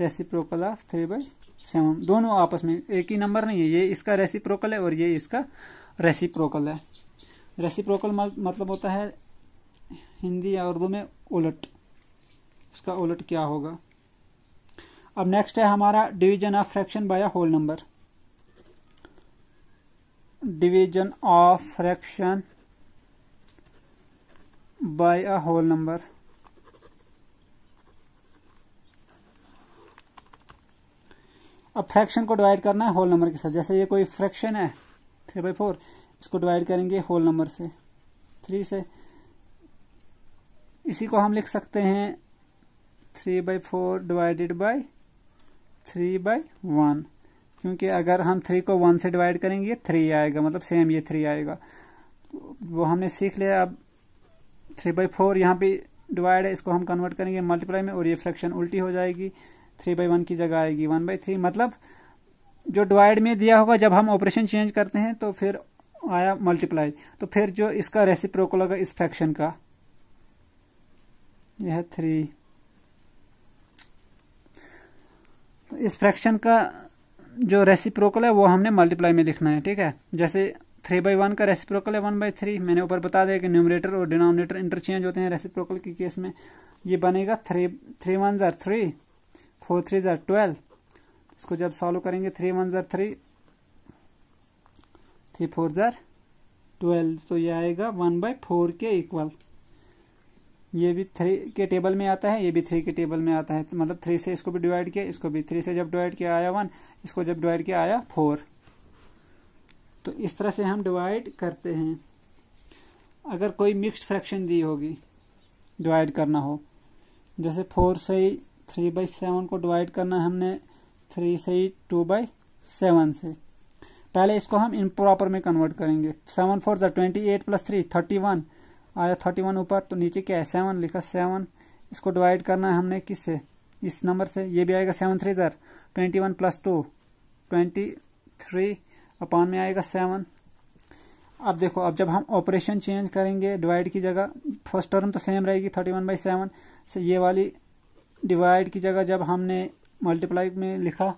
reciprocal of three by seven दोनों आपस में एक ही नंबर नहीं है ये इसका रेसिप्रोकल है और ये इसका रेसिप्रोकल है रेसिप्रोकल मतलब होता है हिंदी या उर्दू में उलट इसका उलट क्या होगा अब नेक्स्ट है हमारा division of fraction by whole number division of fraction by a whole number अब फ्रैक्शन को डिवाइड करना है होल नंबर के साथ जैसे ये कोई फ्रैक्शन है थ्री बाई फोर इसको डिवाइड करेंगे होल नंबर से थ्री से इसी को हम लिख सकते हैं three by four divided by three by one क्योंकि अगर हम थ्री को वन से डिवाइड करेंगे ये थ्री आएगा मतलब सेम ये थ्री आएगा वो हमने सीख लिया अब थ्री बाई फोर यहाँ पे डिवाइड है इसको हम कन्वर्ट करेंगे मल्टीप्लाई में और ये फ्रैक्शन उल्टी हो जाएगी थ्री बाई वन की जगह आएगी वन बाई थ्री मतलब जो डिवाइड में दिया होगा जब हम ऑपरेशन चेंज करते हैं तो फिर आया मल्टीप्लाई तो फिर जो इसका रेसिप्रोकल होगा इस फ्रैक्शन का यह थ्री तो इस फ्रैक्शन का जो रेसिप्रोकल है वो हमने मल्टीप्लाई में लिखना है ठीक है जैसे थ्री बाई वन का रेसिप्रोकल है वन बाई थ्री मैंने ऊपर बता दिया कि न्यूमरेटर और डिनोमिनेटर इंटरचेंज होते हैं रेसिप्रोकल के केस में ये बनेगा थ्री थ्री वन जार थ्री फोर थ्री ज़र ट्वेल्व इसको जब सॉल्व करेंगे थ्री वन ज़र थ्री थ्री फोर ज़र ट्वेल्व तो यह आएगा वन बाई फोर के इक्वल ये भी थ्री के टेबल में आता है ये भी थ्री के टेबल में आता है तो मतलब थ्री से इसको भी डिवाइड किया इसको भी थ्री से जब डिवाइड किया आया वन इसको जब डिवाइड किया आया फोर तो इस तरह से हम डिवाइड करते हैं अगर कोई मिक्स्ड फ्रैक्शन दी होगी डिवाइड करना हो जैसे फोर से थ्री बाई सेवन को डिवाइड करना है हमने थ्री से ही टू बाई सेवन से पहले इसको हम इम्प्रॉपर में कन्वर्ट करेंगे सेवन फोर जो twenty eight plus three thirty one आया थर्टी वन ऊपर तो नीचे क्या है सेवन लिखा सेवन इसको डिवाइड करना है हमने किस से इस नंबर से ये भी आएगा सेवन थ्री ज़र twenty one plus two twenty three upon में आएगा सेवन अब देखो अब जब हम ऑपरेशन चेंज करेंगे डिवाइड की जगह फर्स्ट टर्म तो सेम रहेगी थर्टी वन बाई सेवन से ये वाली डिवाइड की जगह जब हमने मल्टीप्लाई में लिखा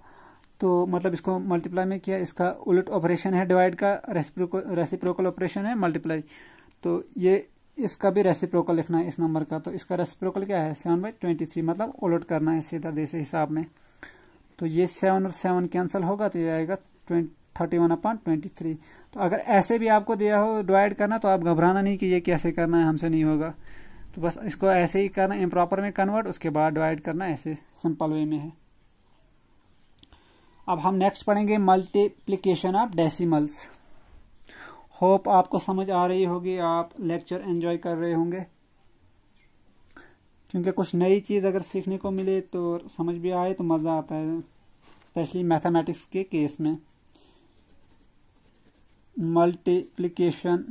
तो मतलब इसको मल्टीप्लाई में किया इसका उलट ऑपरेशन है डिवाइड का रेसिप्रोकल ऑपरेशन है मल्टीप्लाई तो ये इसका भी रेसिप्रोकल लिखना है इस नंबर का तो इसका रेसिप्रोकल क्या है सेवन बाई ट्वेंटी थ्री मतलब उलट करना है सीधा देश हिसाब में तो ये सेवन और सेवन कैंसिल होगा तो ये आएगा thirty one upon twenty three तो अगर ऐसे भी आपको दिया हो डिवाइड करना तो आप घबराना नहीं कि ये कैसे करना है हमसे नहीं होगा तो बस इसको ऐसे ही करना इम्प्रॉपर में कन्वर्ट उसके बाद डिवाइड करना ऐसे सिंपल वे में है अब हम नेक्स्ट पढ़ेंगे मल्टीप्लीकेशन ऑफ डेसीमल्स होप आपको समझ आ रही होगी आप लेक्चर एंजॉय कर रहे होंगे क्योंकि कुछ नई चीज़ अगर सीखने को मिले तो समझ भी आए तो मज़ा आता है स्पेशली मैथमेटिक्स के केस में मल्टीप्लीकेशन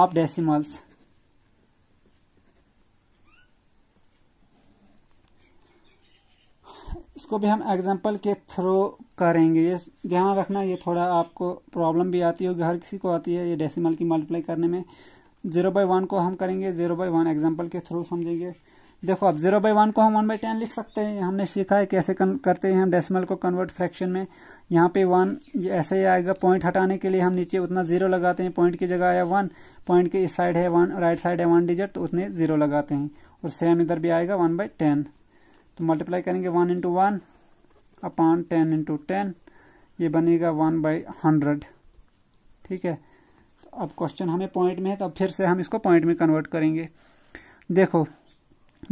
ऑफ डेसीमल्स इसको भी हम एग्जाम्पल के थ्रू करेंगे ये ध्यान रखना ये थोड़ा आपको प्रॉब्लम भी आती होगी हर किसी को आती है ये डेसिमल की मल्टीप्लाई करने में जीरो बाई वन को हम करेंगे जीरो बाई वन एग्जाम्पल के थ्रू समझेंगे देखो अब जीरो बाई वन को हम वन बाई टेन लिख सकते हैं हमने सीखा है कैसे करते हैं हम डेसिमल को कन्वर्ट फ्रैक्शन में यहाँ पे वन ऐसे ही आएगा पॉइंट हटाने के लिए हम नीचे उतना जीरो लगाते हैं पॉइंट की जगह आया वन पॉइंट के इस साइड है वन राइट साइड है वन डिजिट तो उतने जीरो लगाते हैं और सेम इधर भी आएगा वन बाई टेन तो मल्टीप्लाई करेंगे one into one upon ten into ten ये बनेगा वन बाई हंड्रेड ठीक है तो अब क्वेश्चन हमें पॉइंट में है तो अब फिर से हम इसको पॉइंट में कन्वर्ट करेंगे देखो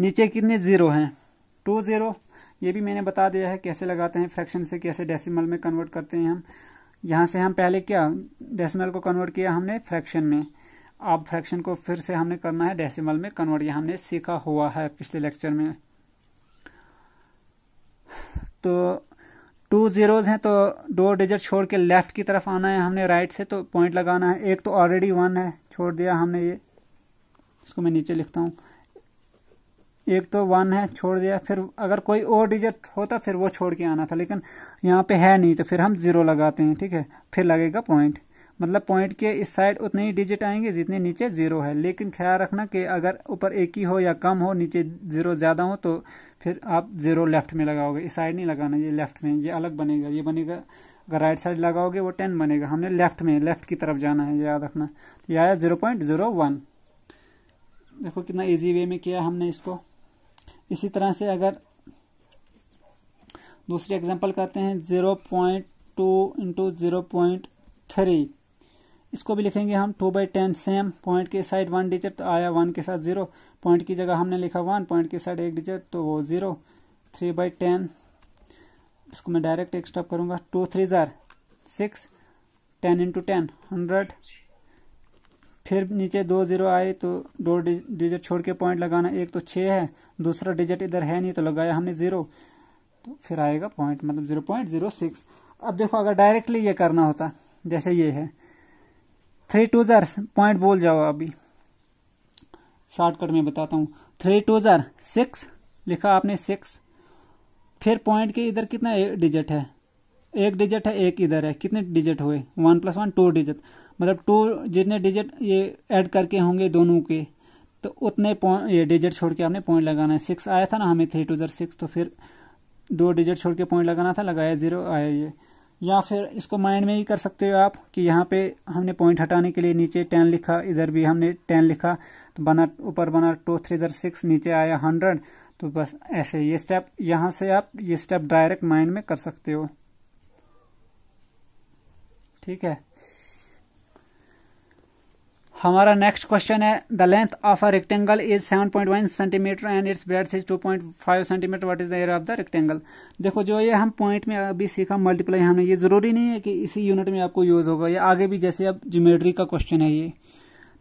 नीचे कितने ज़ीरो हैं टू ज़ीरो ये भी मैंने बता दिया है कैसे लगाते हैं फ्रैक्शन से कैसे डेसिमल में कन्वर्ट करते हैं हम यहाँ से हम पहले क्या डेसिमल को कन्वर्ट किया हमने फ्रैक्शन में अब फ्रैक्शन को फिर से हमने करना है डेसिमल में कन्वर्ट यह हमने सीखा हुआ है पिछले लेक्चर में तो टू जीरोज हैं तो दो डिजिट छोड़ के लेफ्ट की तरफ आना है हमने राइट से तो पॉइंट लगाना है एक तो ऑलरेडी वन है छोड़ दिया हमने ये इसको मैं नीचे लिखता हूँ एक तो वन है छोड़ दिया फिर अगर कोई और डिजिट होता फिर वो छोड़ के आना था लेकिन यहाँ पे है नहीं तो फिर हम जीरो लगाते हैं ठीक है फिर लगेगा पॉइंट मतलब पॉइंट के इस साइड उतने ही डिजिट आएंगे जितने नीचे जीरो है लेकिन ख्याल रखना कि अगर ऊपर एक ही हो या कम हो नीचे जीरो ज्यादा हो तो फिर आप जीरो लेफ्ट में लगाओगे इस साइड नहीं लगाना ये लेफ्ट में ये अलग बनेगा ये बनेगा अगर राइट साइड लगाओगे वो टेन बनेगा हमने लेफ्ट में लेफ्ट की तरफ जाना है याद रखना तो यह आया जीरो पॉइंट जीरो वन देखो कितना इजी वे में किया हमने इसको इसी तरह से अगर दूसरी एग्जांपल करते हैं zero point two into zero point three इसको भी लिखेंगे हम two by ten same point के साइड वन डिजिट आया वन के साथ जीरो पॉइंट की जगह हमने लिखा वन पॉइंट की साइड एक डिजिट तो वो जीरो थ्री बाई टेन इसको मैं डायरेक्ट एक स्टॉप करूंगा टू थ्री जार six ten into ten hundred फिर नीचे दो जीरो आए तो दो डिजिट छोड़ के पॉइंट लगाना एक तो छः है दूसरा डिजिट इधर है नहीं तो लगाया हमने ज़ीरो तो फिर आएगा पॉइंट मतलब ज़ीरो पॉइंट ज़ीरो सिक्स अब देखो अगर डायरेक्टली ये करना होता जैसे ये है थ्री टू ज़र पॉइंट बोल जाओ अभी शॉर्टकट में बताता हूँ थ्री टू ज़र सिक्स लिखा आपने सिक्स फिर पॉइंट के इधर कितना डिजिट है एक डिजिट है एक इधर है कितने डिजिट हुए one plus one two digit मतलब टू जितने डिजिट ये ऐड करके होंगे दोनों के तो उतने पॉइंट ये डिजिट छोड़ के आपने पॉइंट लगाना है सिक्स आया था ना हमें थ्री टू ज़र सिक्स तो फिर दो डिजिट छोड़ के पॉइंट लगाना था लगाया जीरो आया ये या फिर इसको माइंड में ही कर सकते हो आप कि यहाँ पे हमने पॉइंट हटाने के लिए नीचे टेन लिखा इधर भी हमने टेन लिखा तो बना ऊपर बना टू थ्री जर सिक्स नीचे आया हंड्रेड तो बस ऐसे ये स्टेप यहां से आप ये स्टेप डायरेक्ट माइंड में कर सकते हो ठीक है हमारा नेक्स्ट क्वेश्चन है the length of a rectangle is 7.1 centimetre and its breadth is 2.5 centimetre what is the area of the rectangle देखो जो ये हम पॉइंट में अभी सीखा मल्टीप्लाई हमने ये जरूरी नहीं है कि इसी यूनिट में आपको यूज होगा ये आगे भी जैसे अब ज्योमेट्री का क्वेश्चन है ये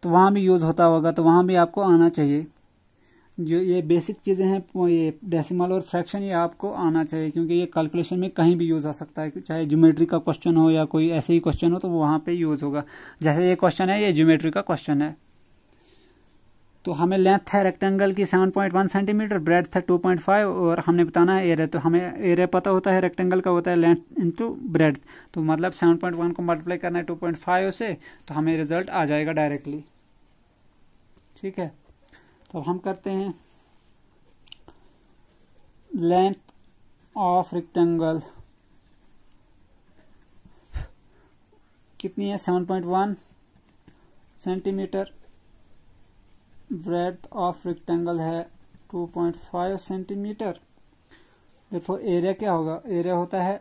तो वहाँ भी यूज़ होता होगा तो वहाँ भी आपको आना चाहिए जो ये बेसिक चीज़ें हैं ये डेसिमल और फ्रैक्शन ये आपको आना चाहिए क्योंकि ये कैलकुलेशन में कहीं भी यूज़ आ सकता है चाहे ज्योमेट्री का क्वेश्चन हो या कोई ऐसे ही क्वेश्चन हो तो वहाँ पे यूज़ होगा जैसे ये क्वेश्चन है ये ज्योमेट्री का क्वेश्चन है तो हमें लेंथ है रेक्टेंगल की 7.1 सेंटीमीटर ब्रेड है 2.5 और हमने बताना है एरिया तो हमें एरिया पता होता है रेक्टेंगल का होता है लेंथ इनटू ब्रेड तो मतलब 7.1 को मल्टीप्लाई करना है 2.5 से तो हमें रिजल्ट आ जाएगा डायरेक्टली ठीक है तो हम करते हैं लेंथ ऑफ रेक्टेंगल कितनी है seven centimetre breadth of rectangle है 2.5 सेंटीमीटर देखो एरिया क्या होगा एरिया होता है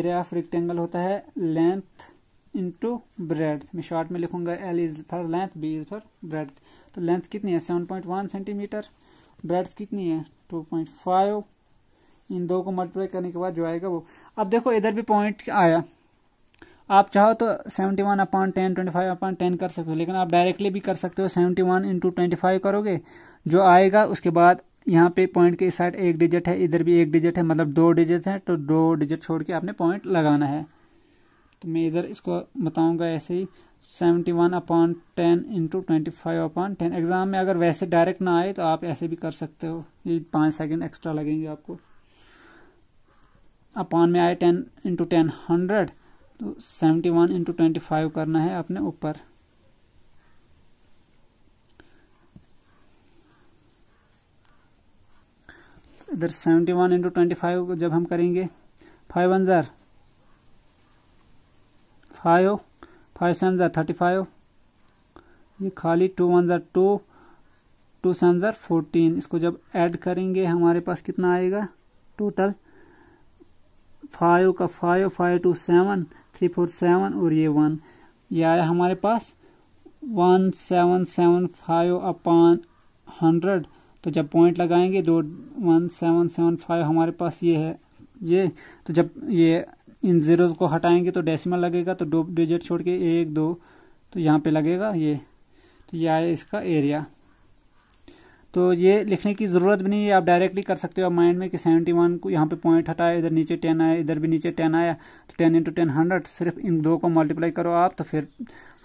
एरिया ऑफ रेक्टेंगल होता है लेंथ इंटू ब्रेड मैं शॉर्ट में लिखूंगा L is for length B is for breadth तो लेंथ कितनी है 7.1 सेंटीमीटर ब्रेड कितनी है 2.5 इन दो को मल्टीप्लाई करने के बाद जो आएगा वो अब देखो इधर भी पॉइंट आया आप चाहो तो seventy one upon ten twenty five upon ten कर सकते हो लेकिन आप डायरेक्टली भी कर सकते हो seventy one into twenty five करोगे जो आएगा उसके बाद यहाँ पे पॉइंट के साइड एक डिजिट है इधर भी एक डिजिट है मतलब दो डिजिट है तो दो डिजिट छोड़ के आपने पॉइंट लगाना है तो मैं इधर इसको बताऊंगा ऐसे ही seventy one upon ten into twenty five upon ten exam में अगर वैसे डायरेक्ट ना आए तो आप ऐसे भी कर सकते हो ये पाँच सेकेंड एक्स्ट्रा लगेंगे आपको अपॉन में आए टेन इंटू टेन हंड्रेड तो seventy one into twenty five करना है अपने ऊपर इधर seventy one into twenty five जब हम करेंगे फाइव वन जार फाइव फाइव सेवन जार थर्टी फाइव ये खाली टू वन जार टू टू सेवन जार फोर्टीन इसको जब ऐड करेंगे हमारे पास कितना आएगा टोटल फाइव oh का five five two seven three four seven और ये वन ये आया हमारे पास one seven seven five upon hundred तो जब पॉइंट लगाएंगे दो वन सेवन सेवन फाइव हमारे पास ये है ये तो जब ये इन ज़ीरोज़ को हटाएंगे तो डेसिमल लगेगा तो दो डिजिट छोड़ के एक दो तो यहाँ पे लगेगा ये तो ये आया इसका एरिया तो ये लिखने की ज़रूरत भी नहीं है आप डायरेक्टली कर सकते हो आप माइंड में कि सेवेंटी वन को यहाँ पे पॉइंट हटाया इधर नीचे टेन आया इधर भी नीचे टेन आया तो टेन इंटू टेन हंड्रेड सिर्फ इन दो को मल्टीप्लाई करो आप तो फिर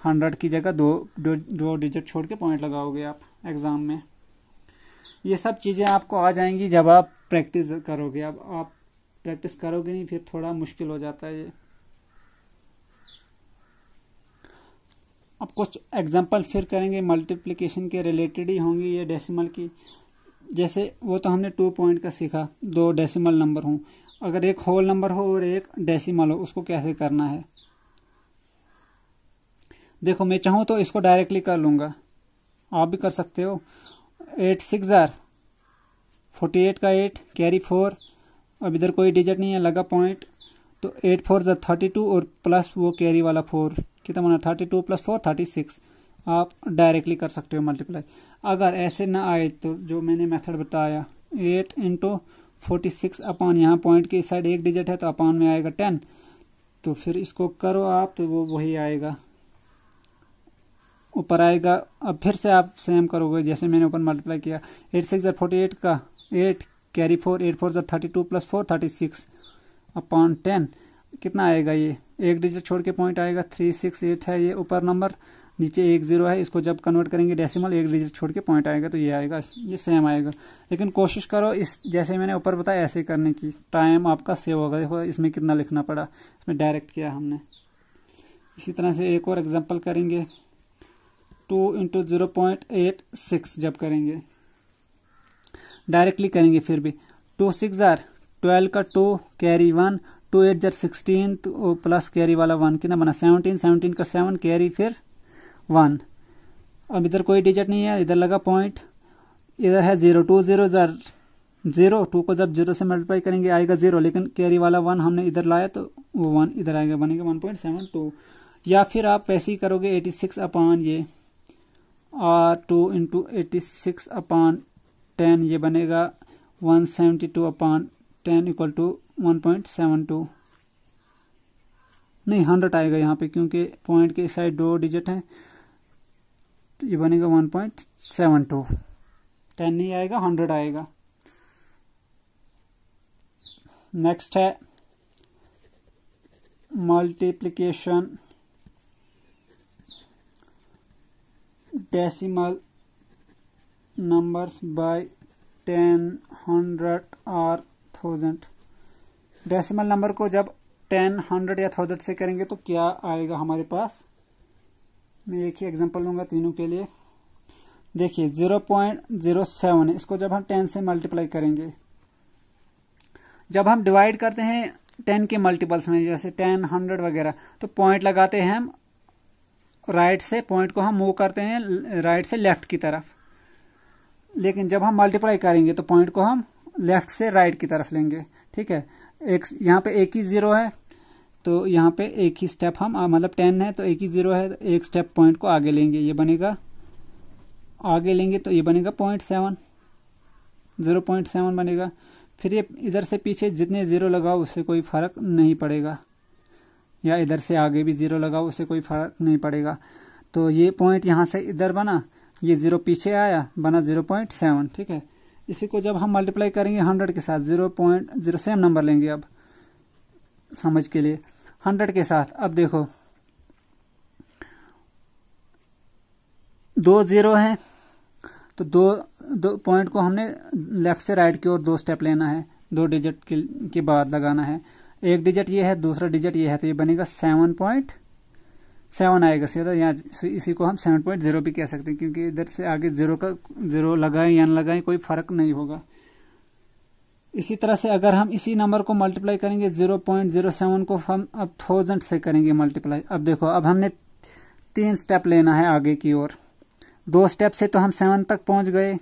हंड्रेड की जगह दो दो, दो डिजिट छोड़ के पॉइंट लगाओगे आप एग्ज़ाम में ये सब चीज़ें आपको आ जाएंगी जब आप प्रैक्टिस करोगे अब आप प्रैक्टिस करोगे नहीं फिर थोड़ा मुश्किल हो जाता है ये अब कुछ एग्जाम्पल फिर करेंगे मल्टीप्लिकेशन के रिलेटेड ही होंगी ये डेसिमल की जैसे वो तो हमने टू पॉइंट का सीखा दो डेसिमल नंबर हों अगर एक होल नंबर हो और एक डेसिमल हो उसको कैसे करना है देखो मैं चाहूँ तो इसको डायरेक्टली कर लूँगा आप भी कर सकते हो eight six are forty eight का एट कैरी फोर अब इधर कोई डिजिट नहीं है लगा पॉइंट तो एट फोर जार थर्टी टू और प्लस वो कैरी वाला फोर कितना बना thirty two plus four thirty six आप डायरेक्टली कर सकते हो मल्टीप्लाई अगर ऐसे ना आए तो जो मैंने मेथड बताया eight into forty six upon यहाँ पॉइंट की साइड एक डिजिट है तो अपान में आएगा टेन तो फिर इसको करो आप तो वो वही आएगा ऊपर आएगा अब फिर से आप सेम करोगे जैसे मैंने ऊपर मल्टीप्लाई किया एट सिक्स जर फोर्टी एट का eight carry four eight four जर thirty two plus four thirty six upon ten कितना आएगा ये एक डिजिट छोड़ के पॉइंट आएगा थ्री सिक्स एट है ये ऊपर नंबर नीचे एक जीरो है इसको जब कन्वर्ट करेंगे डेसिमल एक डिजिट छोड़ के पॉइंट आएगा तो ये आएगा ये सेम आएगा लेकिन कोशिश करो इस जैसे मैंने ऊपर बताया ऐसे करने की टाइम आपका सेव होगा देखो इसमें कितना लिखना पड़ा इसमें डायरेक्ट किया हमने इसी तरह से एक और एग्जाम्पल करेंगे two into zero point eight six जब करेंगे डायरेक्टली करेंगे फिर भी टू सिक्स आर ट्वेल्व का two carry one two eight जर सिक्सटीन तो प्लस कैरी वाला वन कितना बना सेवनटीन सेवनटीन का सेवन कैरी फिर वन अब इधर कोई डिजिट नहीं है इधर लगा पॉइंट इधर है जीरो टू जीरो जर जीरो टू को जब जीरो से मल्टीप्लाई करेंगे आएगा जीरो लेकिन कैरी वाला वन हमने इधर लाया तो वो वन इधर आएगा बनेगा वन पॉइंट सेवन टू या फिर आप वैसे ही करोगे एटी सिक्स अपान ये or two into eighty six upon ten ये बनेगा one seventy two upon ten equal to one point seven two नहीं हंड्रेड आएगा यहाँ पे क्योंकि पॉइंट के साइड दो डिजिट हैं तो ये बनेगा one point seven two ten नहीं आएगा हंड्रेड आएगा नेक्स्ट है multiplication decimal numbers by ten hundred और थाउजेंड डेसिमल नंबर को जब टेन हंड्रेड या थाउजेंड से करेंगे तो क्या आएगा हमारे पास मैं एक ही एग्जांपल लूंगा तीनों के लिए देखिए जीरो पॉइंट जीरो सेवन इसको जब हम टेन से मल्टीप्लाई करेंगे जब हम डिवाइड करते हैं टेन के मल्टीपल्स में जैसे टेन हंड्रेड वगैरह तो पॉइंट लगाते हैं हम राइट से पॉइंट को हम मूव करते हैं राइट से लेफ्ट की तरफ लेकिन जब हम मल्टीप्लाई करेंगे तो पॉइंट को हम लेफ्ट से राइट की तरफ लेंगे ठीक है एक यहाँ पे एक ही जीरो है तो यहाँ पे एक ही स्टेप हम मतलब टेन है तो एक ही जीरो है तो एक स्टेप पॉइंट को आगे लेंगे ये बनेगा आगे लेंगे तो ये बनेगा point seven zero point seven बनेगा फिर ये इधर से पीछे जितने जीरो लगाओ उससे कोई फर्क नहीं पड़ेगा या इधर से आगे भी जीरो लगाओ उससे कोई फर्क नहीं पड़ेगा तो ये पॉइंट यहाँ से इधर बना ये जीरो पीछे आया बना जीरो पॉइंट सेवन ठीक है इसी को जब हम मल्टीप्लाई करेंगे हंड्रेड के साथ zero point zero same number लेंगे अब समझ के लिए हंड्रेड के साथ अब देखो दो जीरो हैं तो दो दो पॉइंट को हमने लेफ्ट से राइट की ओर दो स्टेप लेना है दो डिजिट के, के बाद लगाना है एक डिजिट ये है दूसरा डिजिट ये है तो ये बनेगा सेवन पॉइंट सेवन आएगा सीधा यहाँ इसी को हम सेवन पॉइंट जीरो भी कह सकते हैं क्योंकि इधर से आगे जीरो का जीरो लगाएं या न लगाएं कोई फर्क नहीं होगा इसी तरह से अगर हम इसी नंबर को मल्टीप्लाई करेंगे जीरो पॉइंट जीरो सेवन को हम अब थाउजेंड से करेंगे मल्टीप्लाई अब देखो अब हमने तीन स्टेप लेना है आगे की ओर दो स्टेप से तो हम सेवन तक पहुंच गए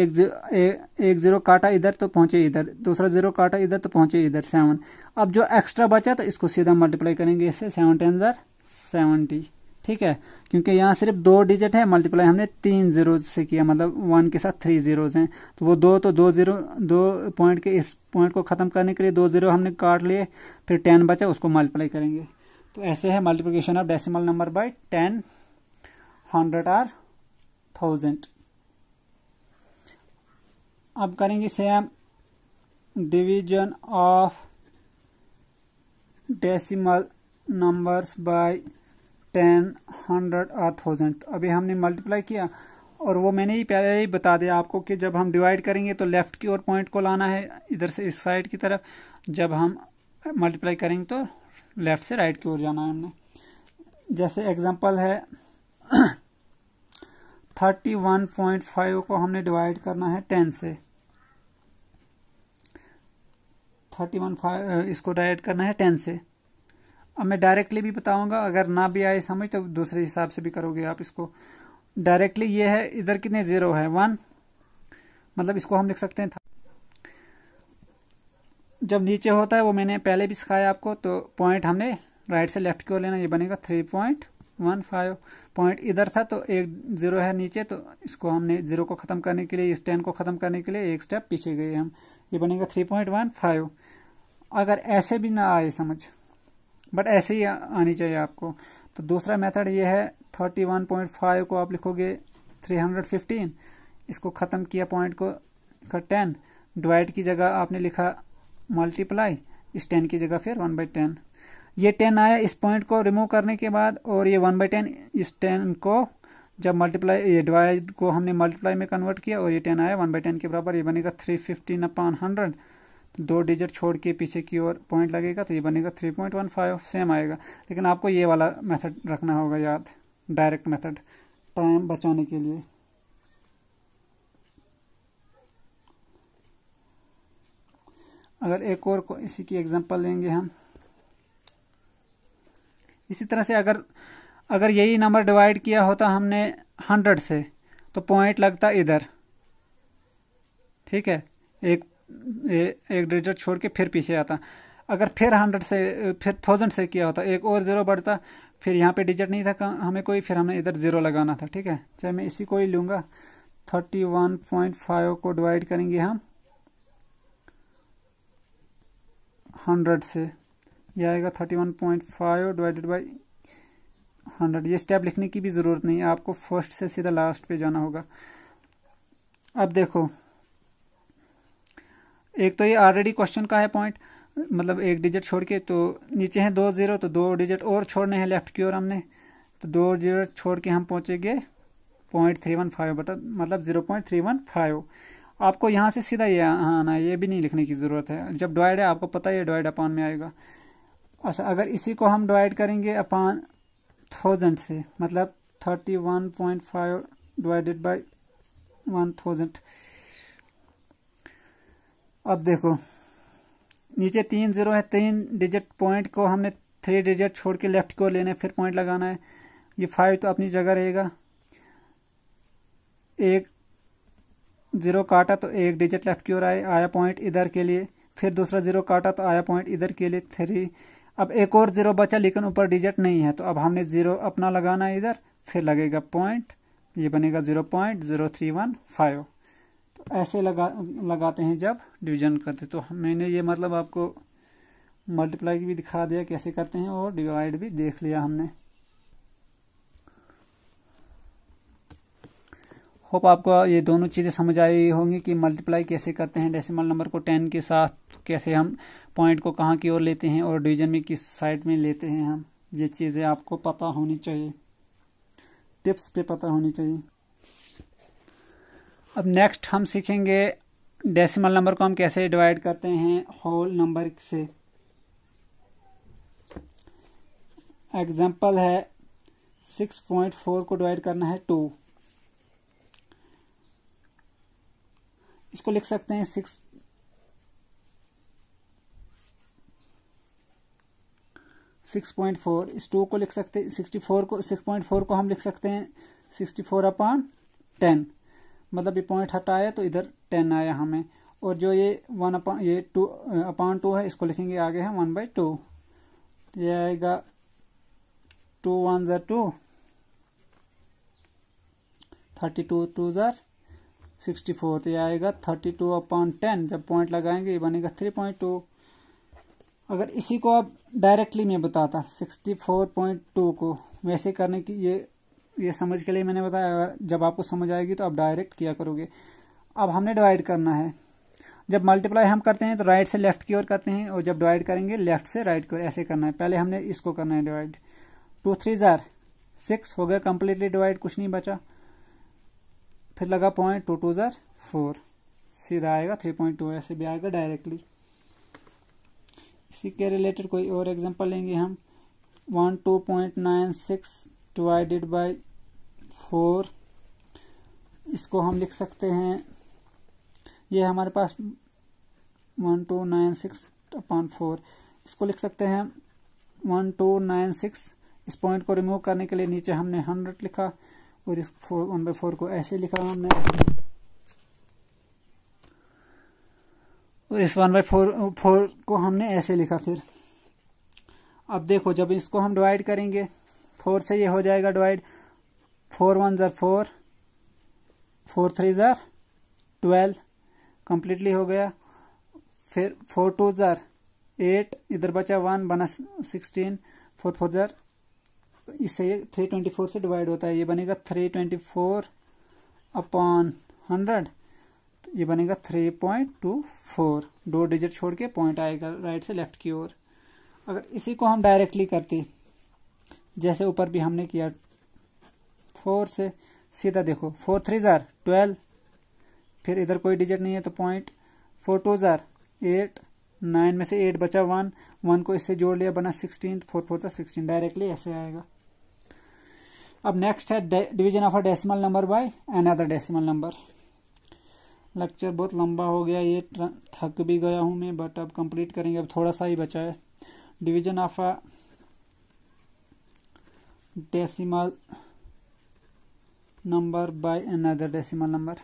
एक जीरो एक जीरो काटा इधर तो पहुंचे इधर दूसरा जीरो काटा इधर तो पहुंचे इधर सेवन अब जो एक्स्ट्रा बचा तो इसको सीधा मल्टीप्लाई करेंगे इससे सेवन टेन सेवेंटी ठीक है क्योंकि यहाँ सिर्फ दो डिजिट है मल्टीप्लाई हमने तीन जीरो से किया मतलब वन के साथ थ्री जीरो हैं तो वो दो तो दो जीरो दो पॉइंट के इस पॉइंट को ख़त्म करने के लिए दो जीरो हमने काट लिए फिर टेन बचा उसको मल्टीप्लाई करेंगे तो ऐसे है multiplication of decimal number by ten hundred or thousand अब करेंगे same division of decimal numbers by ten hundred और थाउजेंड अभी हमने मल्टीप्लाई किया और वो मैंने ही पहले ही बता दिया आपको कि जब हम डिवाइड करेंगे तो लेफ्ट की ओर पॉइंट को लाना है इधर से इस साइड की तरफ जब हम मल्टीप्लाई करेंगे तो लेफ्ट से राइट की ओर जाना है हमने जैसे एग्जांपल है थर्टी वन पॉइंट फाइव को हमने डिवाइड करना है टेन से थर्टी वन फाइव इसको डिवाइड करना है टेन से अब मैं डायरेक्टली भी बताऊंगा अगर ना भी आए समझ तो दूसरे हिसाब से भी करोगे आप इसको डायरेक्टली ये है इधर कितने जीरो है वन मतलब इसको हम लिख सकते हैं जब नीचे होता है वो मैंने पहले भी सिखाया आपको तो पॉइंट हमने राइट से लेफ्ट की ओर लेना ये बनेगा three point one five point इधर था तो एक जीरो है नीचे तो इसको हमने जीरो को खत्म करने के लिए इस टेन को खत्म करने के लिए एक स्टेप पीछे गए हम ये बनेगा थ्री पॉइंट वन फाइव अगर ऐसे भी ना आए समझ बट ऐसे ही आनी चाहिए आपको तो दूसरा मेथड ये है 31.5 को आप लिखोगे 315 इसको ख़त्म किया पॉइंट को टेन डिवाइड की जगह आपने लिखा मल्टीप्लाई इस टेन की जगह फिर वन बाई टेन ये टेन आया इस पॉइंट को रिमूव करने के बाद और ये वन बाई टेन इस टेन को जब मल्टीप्लाई ये डिवाइड को हमने मल्टीप्लाई में कन्वर्ट किया और ये टेन आया वन बाई टेन के बराबर ये बनेगा थ्री फिफ्टीन अपॉन हंड्रेड दो डिजिट छोड़ के पीछे की ओर पॉइंट लगेगा तो ये बनेगा three point one five same आएगा लेकिन आपको ये वाला मेथड रखना होगा याद डायरेक्ट मेथड टाइम बचाने के लिए अगर एक और को इसी की एग्जांपल लेंगे हम इसी तरह से अगर अगर यही नंबर डिवाइड किया होता हमने हंड्रेड से तो पॉइंट लगता इधर ठीक है एक एक डिजिट छोड़ के फिर पीछे आता अगर फिर हंड्रेड से फिर थाउजेंड से किया होता एक और ज़ीरो बढ़ता फिर यहाँ पे डिजिट नहीं था हमें कोई फिर हमें इधर ज़ीरो लगाना था ठीक है चाहे मैं इसी को ही लूंगा थर्टी वन पॉइंट फाइव को डिवाइड करेंगे हम हंड्रेड से यह आएगा thirty one point five divided by hundred ये स्टेप लिखने की भी ज़रूरत नहीं है आपको फर्स्ट से सीधा लास्ट पे जाना होगा अब देखो एक तो ये ऑलरेडी क्वेश्चन का है पॉइंट मतलब एक डिजिट छोड़ के तो नीचे हैं दो जीरो तो दो डिजिट और छोड़ने हैं लेफ्ट की ओर हमने तो दो जीरो छोड़ के हम पहुंचेंगे पॉइंट थ्री वन फाइव बता मतलब zero point three one five आपको यहाँ से सीधा ये आना है ये भी नहीं लिखने की ज़रूरत है जब डिवाइड है आपको पता है डिवाइड अपान में आएगा अच्छा अगर इसी को हम डिवाइड करेंगे अपान थाउजेंड से मतलब thirty one point five divided by one thousand अब देखो नीचे तीन जीरो है तीन डिजिट पॉइंट को हमने थ्री डिजिट छोड़ के लेफ्ट को लेने फिर पॉइंट लगाना है ये फाइव तो अपनी जगह रहेगा एक जीरो काटा तो एक डिजिट लेफ्ट की ओर आए आया पॉइंट इधर के लिए फिर दूसरा जीरो काटा तो आया पॉइंट इधर के लिए थ्री अब एक और जीरो बचा लेकिन ऊपर डिजिट नहीं है तो अब हमने जीरो अपना लगाना है इधर फिर लगेगा पॉइंट ये बनेगा zero point zero three one five ऐसे लगा लगाते हैं जब डिवीजन करते तो मैंने ये मतलब आपको मल्टीप्लाई भी दिखा दिया कैसे करते हैं और डिवाइड भी देख लिया हमने होप आपको ये दोनों चीज़ें समझ आई होंगी कि मल्टीप्लाई कैसे करते हैं डेसिमल नंबर को टेन के साथ कैसे हम पॉइंट को कहाँ की ओर लेते हैं और डिवीजन में किस साइड में लेते हैं हम ये चीज़ें आपको पता होनी चाहिए टिप्स पे पता होनी चाहिए अब नेक्स्ट हम सीखेंगे डेसिमल नंबर को हम कैसे डिवाइड करते हैं होल नंबर से एग्जाम्पल है सिक्स पॉइंट फोर को डिवाइड करना है टू इसको लिख सकते हैं सिक्स सिक्स पॉइंट फोर इस टू को लिख सकते हैं सिक्सटी फोर को सिक्स पॉइंट फोर को हम लिख सकते हैं सिक्सटी फोर अपॉन टेन मतलब ये पॉइंट हटाया तो इधर टेन आया हमें और जो ये वन अपॉन ये टू अपॉन टू है इसको लिखेंगे आगे है वन बाई टू ये आएगा टू वन ज़र टू थर्टी टू टू ज़र सिक्सटी फोर तो ये आएगा थर्टी टू अपॉन टेन जब पॉइंट लगाएंगे ये बनेगा थ्री पॉइंट टू अगर इसी को आप डायरेक्टली मैं बताता सिक्सटी फोर पॉइंट टू को वैसे करने की ये ये समझ के लिए मैंने बताया अगर जब आपको समझ आएगी तो आप डायरेक्ट किया करोगे अब हमने डिवाइड करना है जब मल्टीप्लाई हम करते हैं तो राइट से लेफ्ट की ओर करते हैं और जब डिवाइड करेंगे लेफ्ट से राइट की ओर ऐसे करना है पहले हमने इसको करना है डिवाइड टू थ्री जार सिक्स हो गया कंप्लीटली डिवाइड कुछ नहीं बचा फिर लगा पॉइंट टू टू जार फोर सीधा आएगा थ्री पॉइंट टू ऐसे भी आएगा डायरेक्टली इसी के रिलेटेड कोई और एग्जाम्पल लेंगे हम one two point nine six divided by four इसको हम लिख सकते हैं ये हमारे पास one two nine six upon four इसको लिख सकते हैं वन टू नाइन सिक्स इस पॉइंट को रिमूव करने के लिए नीचे हमने हंड्रेड लिखा और इस फोर वन बाई फोर को ऐसे लिखा हमने और इस वन बाई फोर फोर को हमने ऐसे लिखा फिर अब देखो जब इसको हम डिवाइड करेंगे फोर से ये हो जाएगा डिवाइड फोर वन ज़र फोर फोर थ्री ज़र ट्वेल्व कम्प्लीटली हो गया फिर फोर टू ज़र एट इधर बचा वन बना सिक्सटीन फोर फोर ज़र इससे ये थ्री ट्वेंटी फोर से डिवाइड होता है ये बनेगा three twenty four upon hundred तो ये बनेगा थ्री पॉइंट टू फोर दो डिजिट छोड़ के पॉइंट आएगा राइट से लेफ्ट की ओर अगर इसी को हम डायरेक्टली करते जैसे ऊपर भी हमने किया फोर से सीधा देखो फोर थ्री जार ट्वेल्व फिर इधर कोई डिजिट नहीं है तो पॉइंट फोर टू जार एट नाइन में से एट बचा वन वन को इससे जोड़ लिया बना सिक्सटीन फोर फोर था सिक्सटीन डायरेक्टली ऐसे आएगा अब नेक्स्ट है division of a decimal number by another decimal number lecture बहुत लंबा हो गया ये थक भी गया हूँ मैं बट अब कंप्लीट करेंगे अब थोड़ा सा ही बचा है division of a decimal number by another decimal number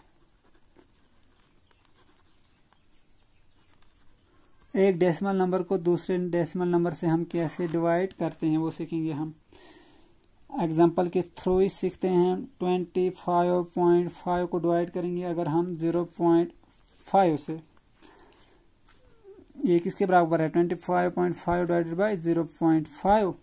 एक डेसिमल नंबर को दूसरे डेसिमल नंबर से हम कैसे डिवाइड करते हैं वो सीखेंगे हम एग्जाम्पल के थ्रू ही सीखते हैं ट्वेंटी फाइव पॉइंट फाइव को डिवाइड करेंगे अगर हम जीरो पॉइंट फाइव से ये किसके बराबर है twenty five point five divided by zero point five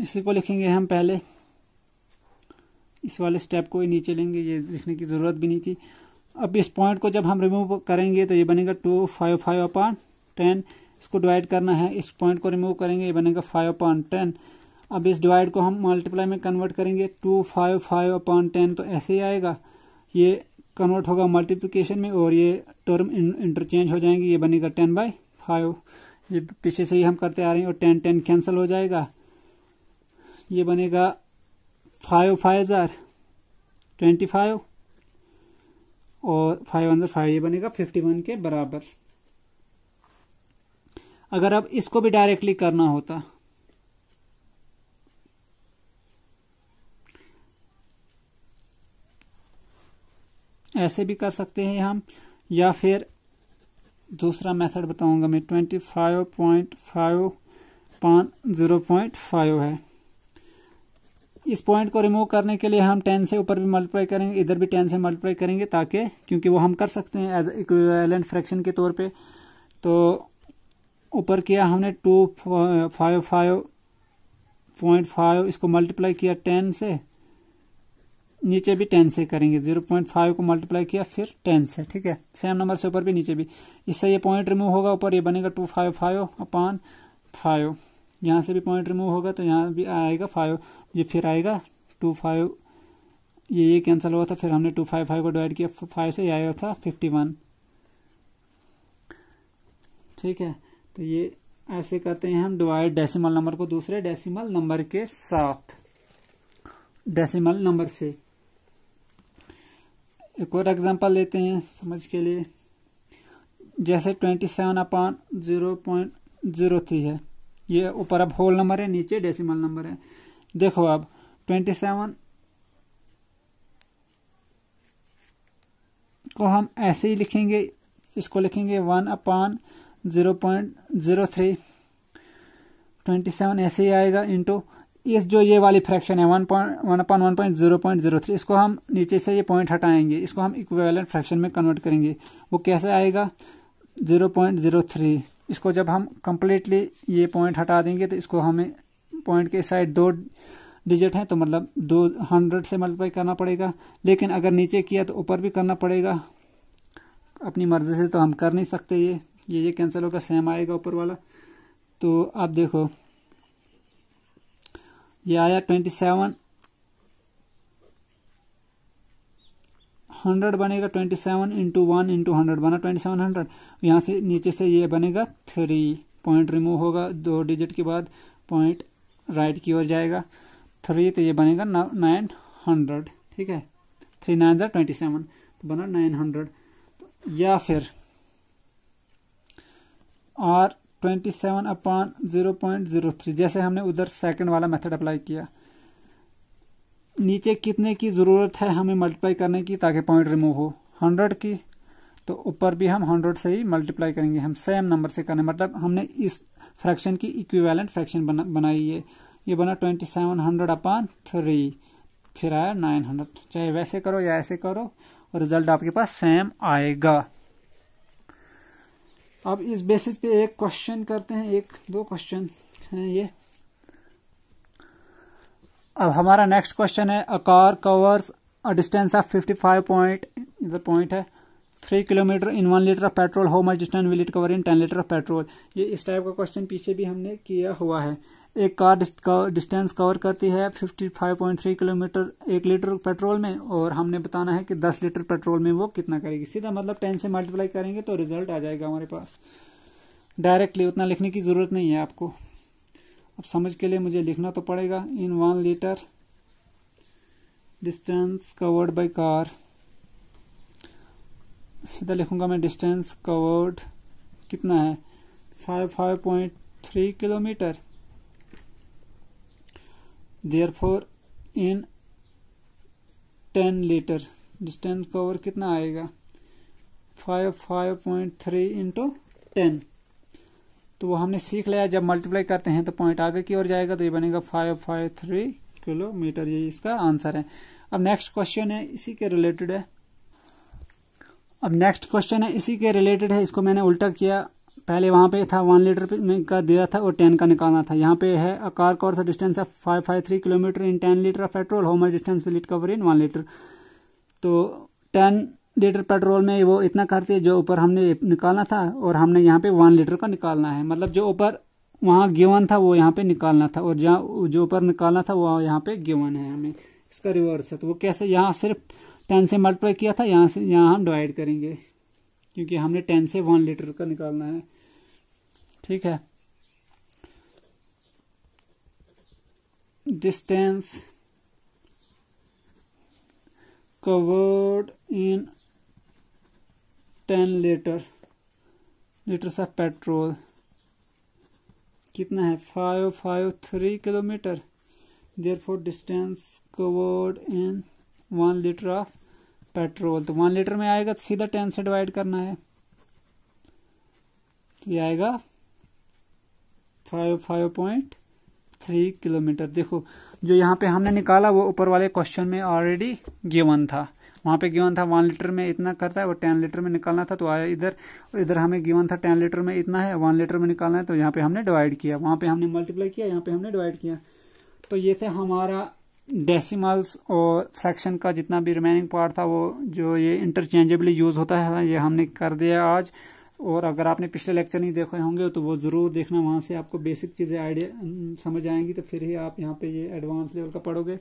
इसी को लिखेंगे हम पहले इस वाले स्टेप को ही नीचे लेंगे ये लिखने की ज़रूरत भी नहीं थी अब इस पॉइंट को जब हम रिमूव करेंगे तो ये बनेगा two five five upon ten इसको डिवाइड करना है इस पॉइंट को रिमूव करेंगे ये बनेगा फाइव अपॉन टेन अब इस डिवाइड को हम मल्टीप्लाई में कन्वर्ट करेंगे two five five upon ten तो ऐसे ही आएगा ये कन्वर्ट होगा मल्टीप्लीकेशन में और ये टर्म इंटरचेंज हो जाएंगे ये बनेगा टेन बाई फाइव ये पीछे से ही हम करते आ रहे हैं और टेन टेन कैंसिल हो जाएगा ये बनेगा फाइव फाइव हजार ट्वेंटी फाइव और फाइव अंदर फाइव ये बनेगा फिफ्टी वन के बराबर अगर अब इसको भी डायरेक्टली करना होता ऐसे भी कर सकते हैं हम या फिर दूसरा मेथड बताऊंगा मैं ट्वेंटी फाइव पॉइंट फाइव पाँच जीरो पॉइंट फाइव है इस पॉइंट को रिमूव करने के लिए हम टेन से ऊपर भी मल्टीप्लाई करेंगे इधर भी टेन से मल्टीप्लाई करेंगे ताकि क्योंकि वो हम कर सकते हैं एज इक्विवेलेंट फ्रैक्शन के तौर पे तो ऊपर किया हमने two five five point five इसको मल्टीप्लाई किया टेन से नीचे भी टेन से करेंगे जीरो पॉइंट फाइव को मल्टीप्लाई किया फिर टेन से ठीक है सेम नंबर से ऊपर भी नीचे भी इससे ये पॉइंट रिमूव होगा ऊपर ये बनेगा two five five upon five यहाँ से भी पॉइंट रिमूव होगा तो यहाँ भी आएगा फाइव ये फिर आएगा टू फाइव ये ये कैंसिल हुआ था फिर हमने टू फाइव फाइव को डिवाइड किया फाइव से ये आया था फिफ्टी वन ठीक है तो ये ऐसे करते हैं हम डिवाइड डेसिमल नंबर को दूसरे डेसिमल नंबर के साथ डेसिमल नंबर से एक और एग्जांपल लेते हैं समझ के लिए जैसे twenty seven upon zero point zero three है ये ऊपर अब होल नंबर है नीचे डेसिमल नंबर है देखो अब ट्वेंटी सेवन को हम ऐसे ही लिखेंगे इसको लिखेंगे one upon zero point zero three twenty seven ऐसे ही आएगा इंटू इस जो ये वाली फ्रैक्शन है one point one upon one point zero point zero three इसको हम नीचे से ये पॉइंट हटाएंगे इसको हम इक्वेलेंट फ्रैक्शन में कन्वर्ट करेंगे वो कैसे आएगा जीरो पॉइंट जीरो थ्री इसको जब हम कम्प्लीटली ये पॉइंट हटा देंगे तो इसको हमें पॉइंट के साइड दो डिजिट हैं तो मतलब दो हंड्रेड से मल्टीप्लाई करना पड़ेगा लेकिन अगर नीचे किया तो ऊपर भी करना पड़ेगा अपनी मर्जी से तो हम कर नहीं सकते ये ये ये कैंसिल होगा सेम आएगा ऊपर वाला तो आप देखो ये आया ट्वेंटी सेवन हंड्रेड बनेगा twenty seven into one into hundred बना ट्वेंटी सेवन हंड्रेड यहाँ से नीचे से ये बनेगा थ्री पॉइंट रिमूव होगा दो डिजिट के बाद पॉइंट राइट की ओर जाएगा थ्री तो ये बनेगा नाइन हंड्रेड ठीक है थ्री नाइन जर ट्वेंटी सेवन तो बना नाइन हंड्रेड तो या फिर or twenty seven upon zero point zero three जैसे हमने उधर सेकंड वाला मेथड अप्लाई किया नीचे कितने की ज़रूरत है हमें मल्टीप्लाई करने की ताकि पॉइंट रिमूव हो हंड्रेड की तो ऊपर भी हम हंड्रेड से ही मल्टीप्लाई करेंगे हम सेम नंबर से करें मतलब हमने इस फ्रैक्शन की इक्विवेलेंट फ्रैक्शन बना बनाई है ये बना twenty seven hundred upon three फिर आया नाइन हंड्रेड चाहे वैसे करो या ऐसे करो और रिजल्ट आपके पास सेम आएगा अब इस बेसिस पे एक क्वेश्चन करते हैं एक दो क्वेश्चन हैं ये अब हमारा नेक्स्ट क्वेश्चन है a car covers a distance of 55 point इधर पॉइंट है three kilometre in one litre of petrol how much distance will it cover in ten litre of petrol ये इस टाइप का क्वेश्चन पीछे भी हमने किया हुआ है एक कार डिस्टेंस कवर करती है 55.3 किलोमीटर एक लीटर पेट्रोल में और हमने बताना है कि 10 लीटर पेट्रोल में वो कितना करेगी सीधा मतलब 10 से मल्टीप्लाई करेंगे तो रिजल्ट आ जाएगा हमारे पास डायरेक्टली उतना लिखने की जरूरत नहीं है आपको अब समझ के लिए मुझे लिखना तो पड़ेगा in one litre distance covered by car सीधा लिखूंगा मैं डिस्टेंस कवर्ड कितना है five five point three kilometre therefore in ten litre distance cover कितना आएगा five five point three into ten तो वो हमने सीख लिया जब मल्टीप्लाई करते हैं तो पॉइंट आगे की ओर जाएगा तो ये बनेगा फाइव फाइव थ्री किलोमीटर ये इसका आंसर है अब नेक्स्ट क्वेश्चन है इसी के रिलेटेड है अब नेक्स्ट क्वेश्चन है इसी के रिलेटेड है इसको मैंने उल्टा किया पहले वहां पे था वन लीटर का दिया था और टेन का निकालना था यहाँ पे है a car covers distance of five five three kilometre in ten litre of petrol how much distance will it cover in one litre तो टेन लीटर पेट्रोल में वो इतना खर्च जो ऊपर हमने निकालना था और हमने यहाँ पे वन लीटर का निकालना है मतलब जो ऊपर वहाँ गिवन था वो यहाँ पे निकालना था और जहाँ जो ऊपर निकालना था वो यहाँ पे गिवन है हमें इसका रिवर्स है तो वो कैसे यहाँ सिर्फ टेन से मल्टीप्लाई किया था यहाँ से यहाँ हम डिवाइड करेंगे क्योंकि हमने टेन से वन लीटर का निकालना है ठीक है distance covered in ten litre litre of petrol कितना है five five three kilometre therefore distance covered in one litre of petrol तो वन लीटर में आएगा तो सीधा टेन से डिवाइड करना है ये आएगा five five point three kilometre देखो जो यहाँ पे हमने निकाला वो ऊपर वाले क्वेश्चन में ऑलरेडी गिवन था वहां पे गिवन था वन लीटर में इतना करता है और टेन लीटर में निकालना था तो आया इधर इधर हमें गिवन था टेन लीटर में इतना है वन लीटर में निकालना है तो यहाँ पे हमने डिवाइड किया वहां पे हमने मल्टीप्लाई किया यहाँ पे हमने डिवाइड किया तो ये थे हमारा डेसिमल्स और फ्रैक्शन का जितना भी रिमेनिंग पार्ट था वो जो ये इंटरचेंजेबली यूज होता है ये हमने कर दिया आज और अगर आपने पिछले लेक्चर नहीं देखे होंगे तो वो ज़रूर देखना वहाँ से आपको बेसिक चीज़ें आइडिया हम्म, समझ आएंगी तो फिर ही आप यहाँ पे ये एडवांस लेवल का पढ़ोगे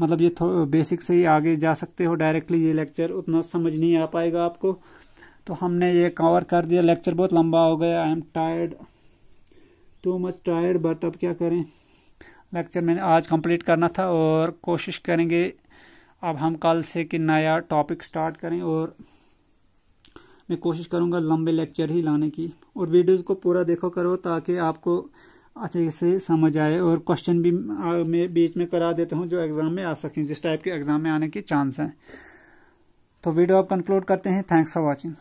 मतलब ये बेसिक से ही आगे जा सकते हो डायरेक्टली ये लेक्चर उतना समझ नहीं आ पाएगा आपको तो हमने ये कवर कर दिया लेक्चर बहुत लंबा हो गया I am tired too much tired but अब क्या करें लेक्चर मैंने आज कंप्लीट करना था और कोशिश करेंगे अब हम कल से कि नया टॉपिक स्टार्ट करें और मैं कोशिश करूँगा लंबे लेक्चर ही लाने की और वीडियोज़ को पूरा देखो करो ताकि आपको अच्छे से समझ आए और क्वेश्चन भी मैं बीच में करा देता हूँ जो एग्जाम में आ सके जिस टाइप के एग्जाम में आने के चांस हैं तो वीडियो आप कंक्लूड करते हैं थैंक्स फॉर वॉचिंग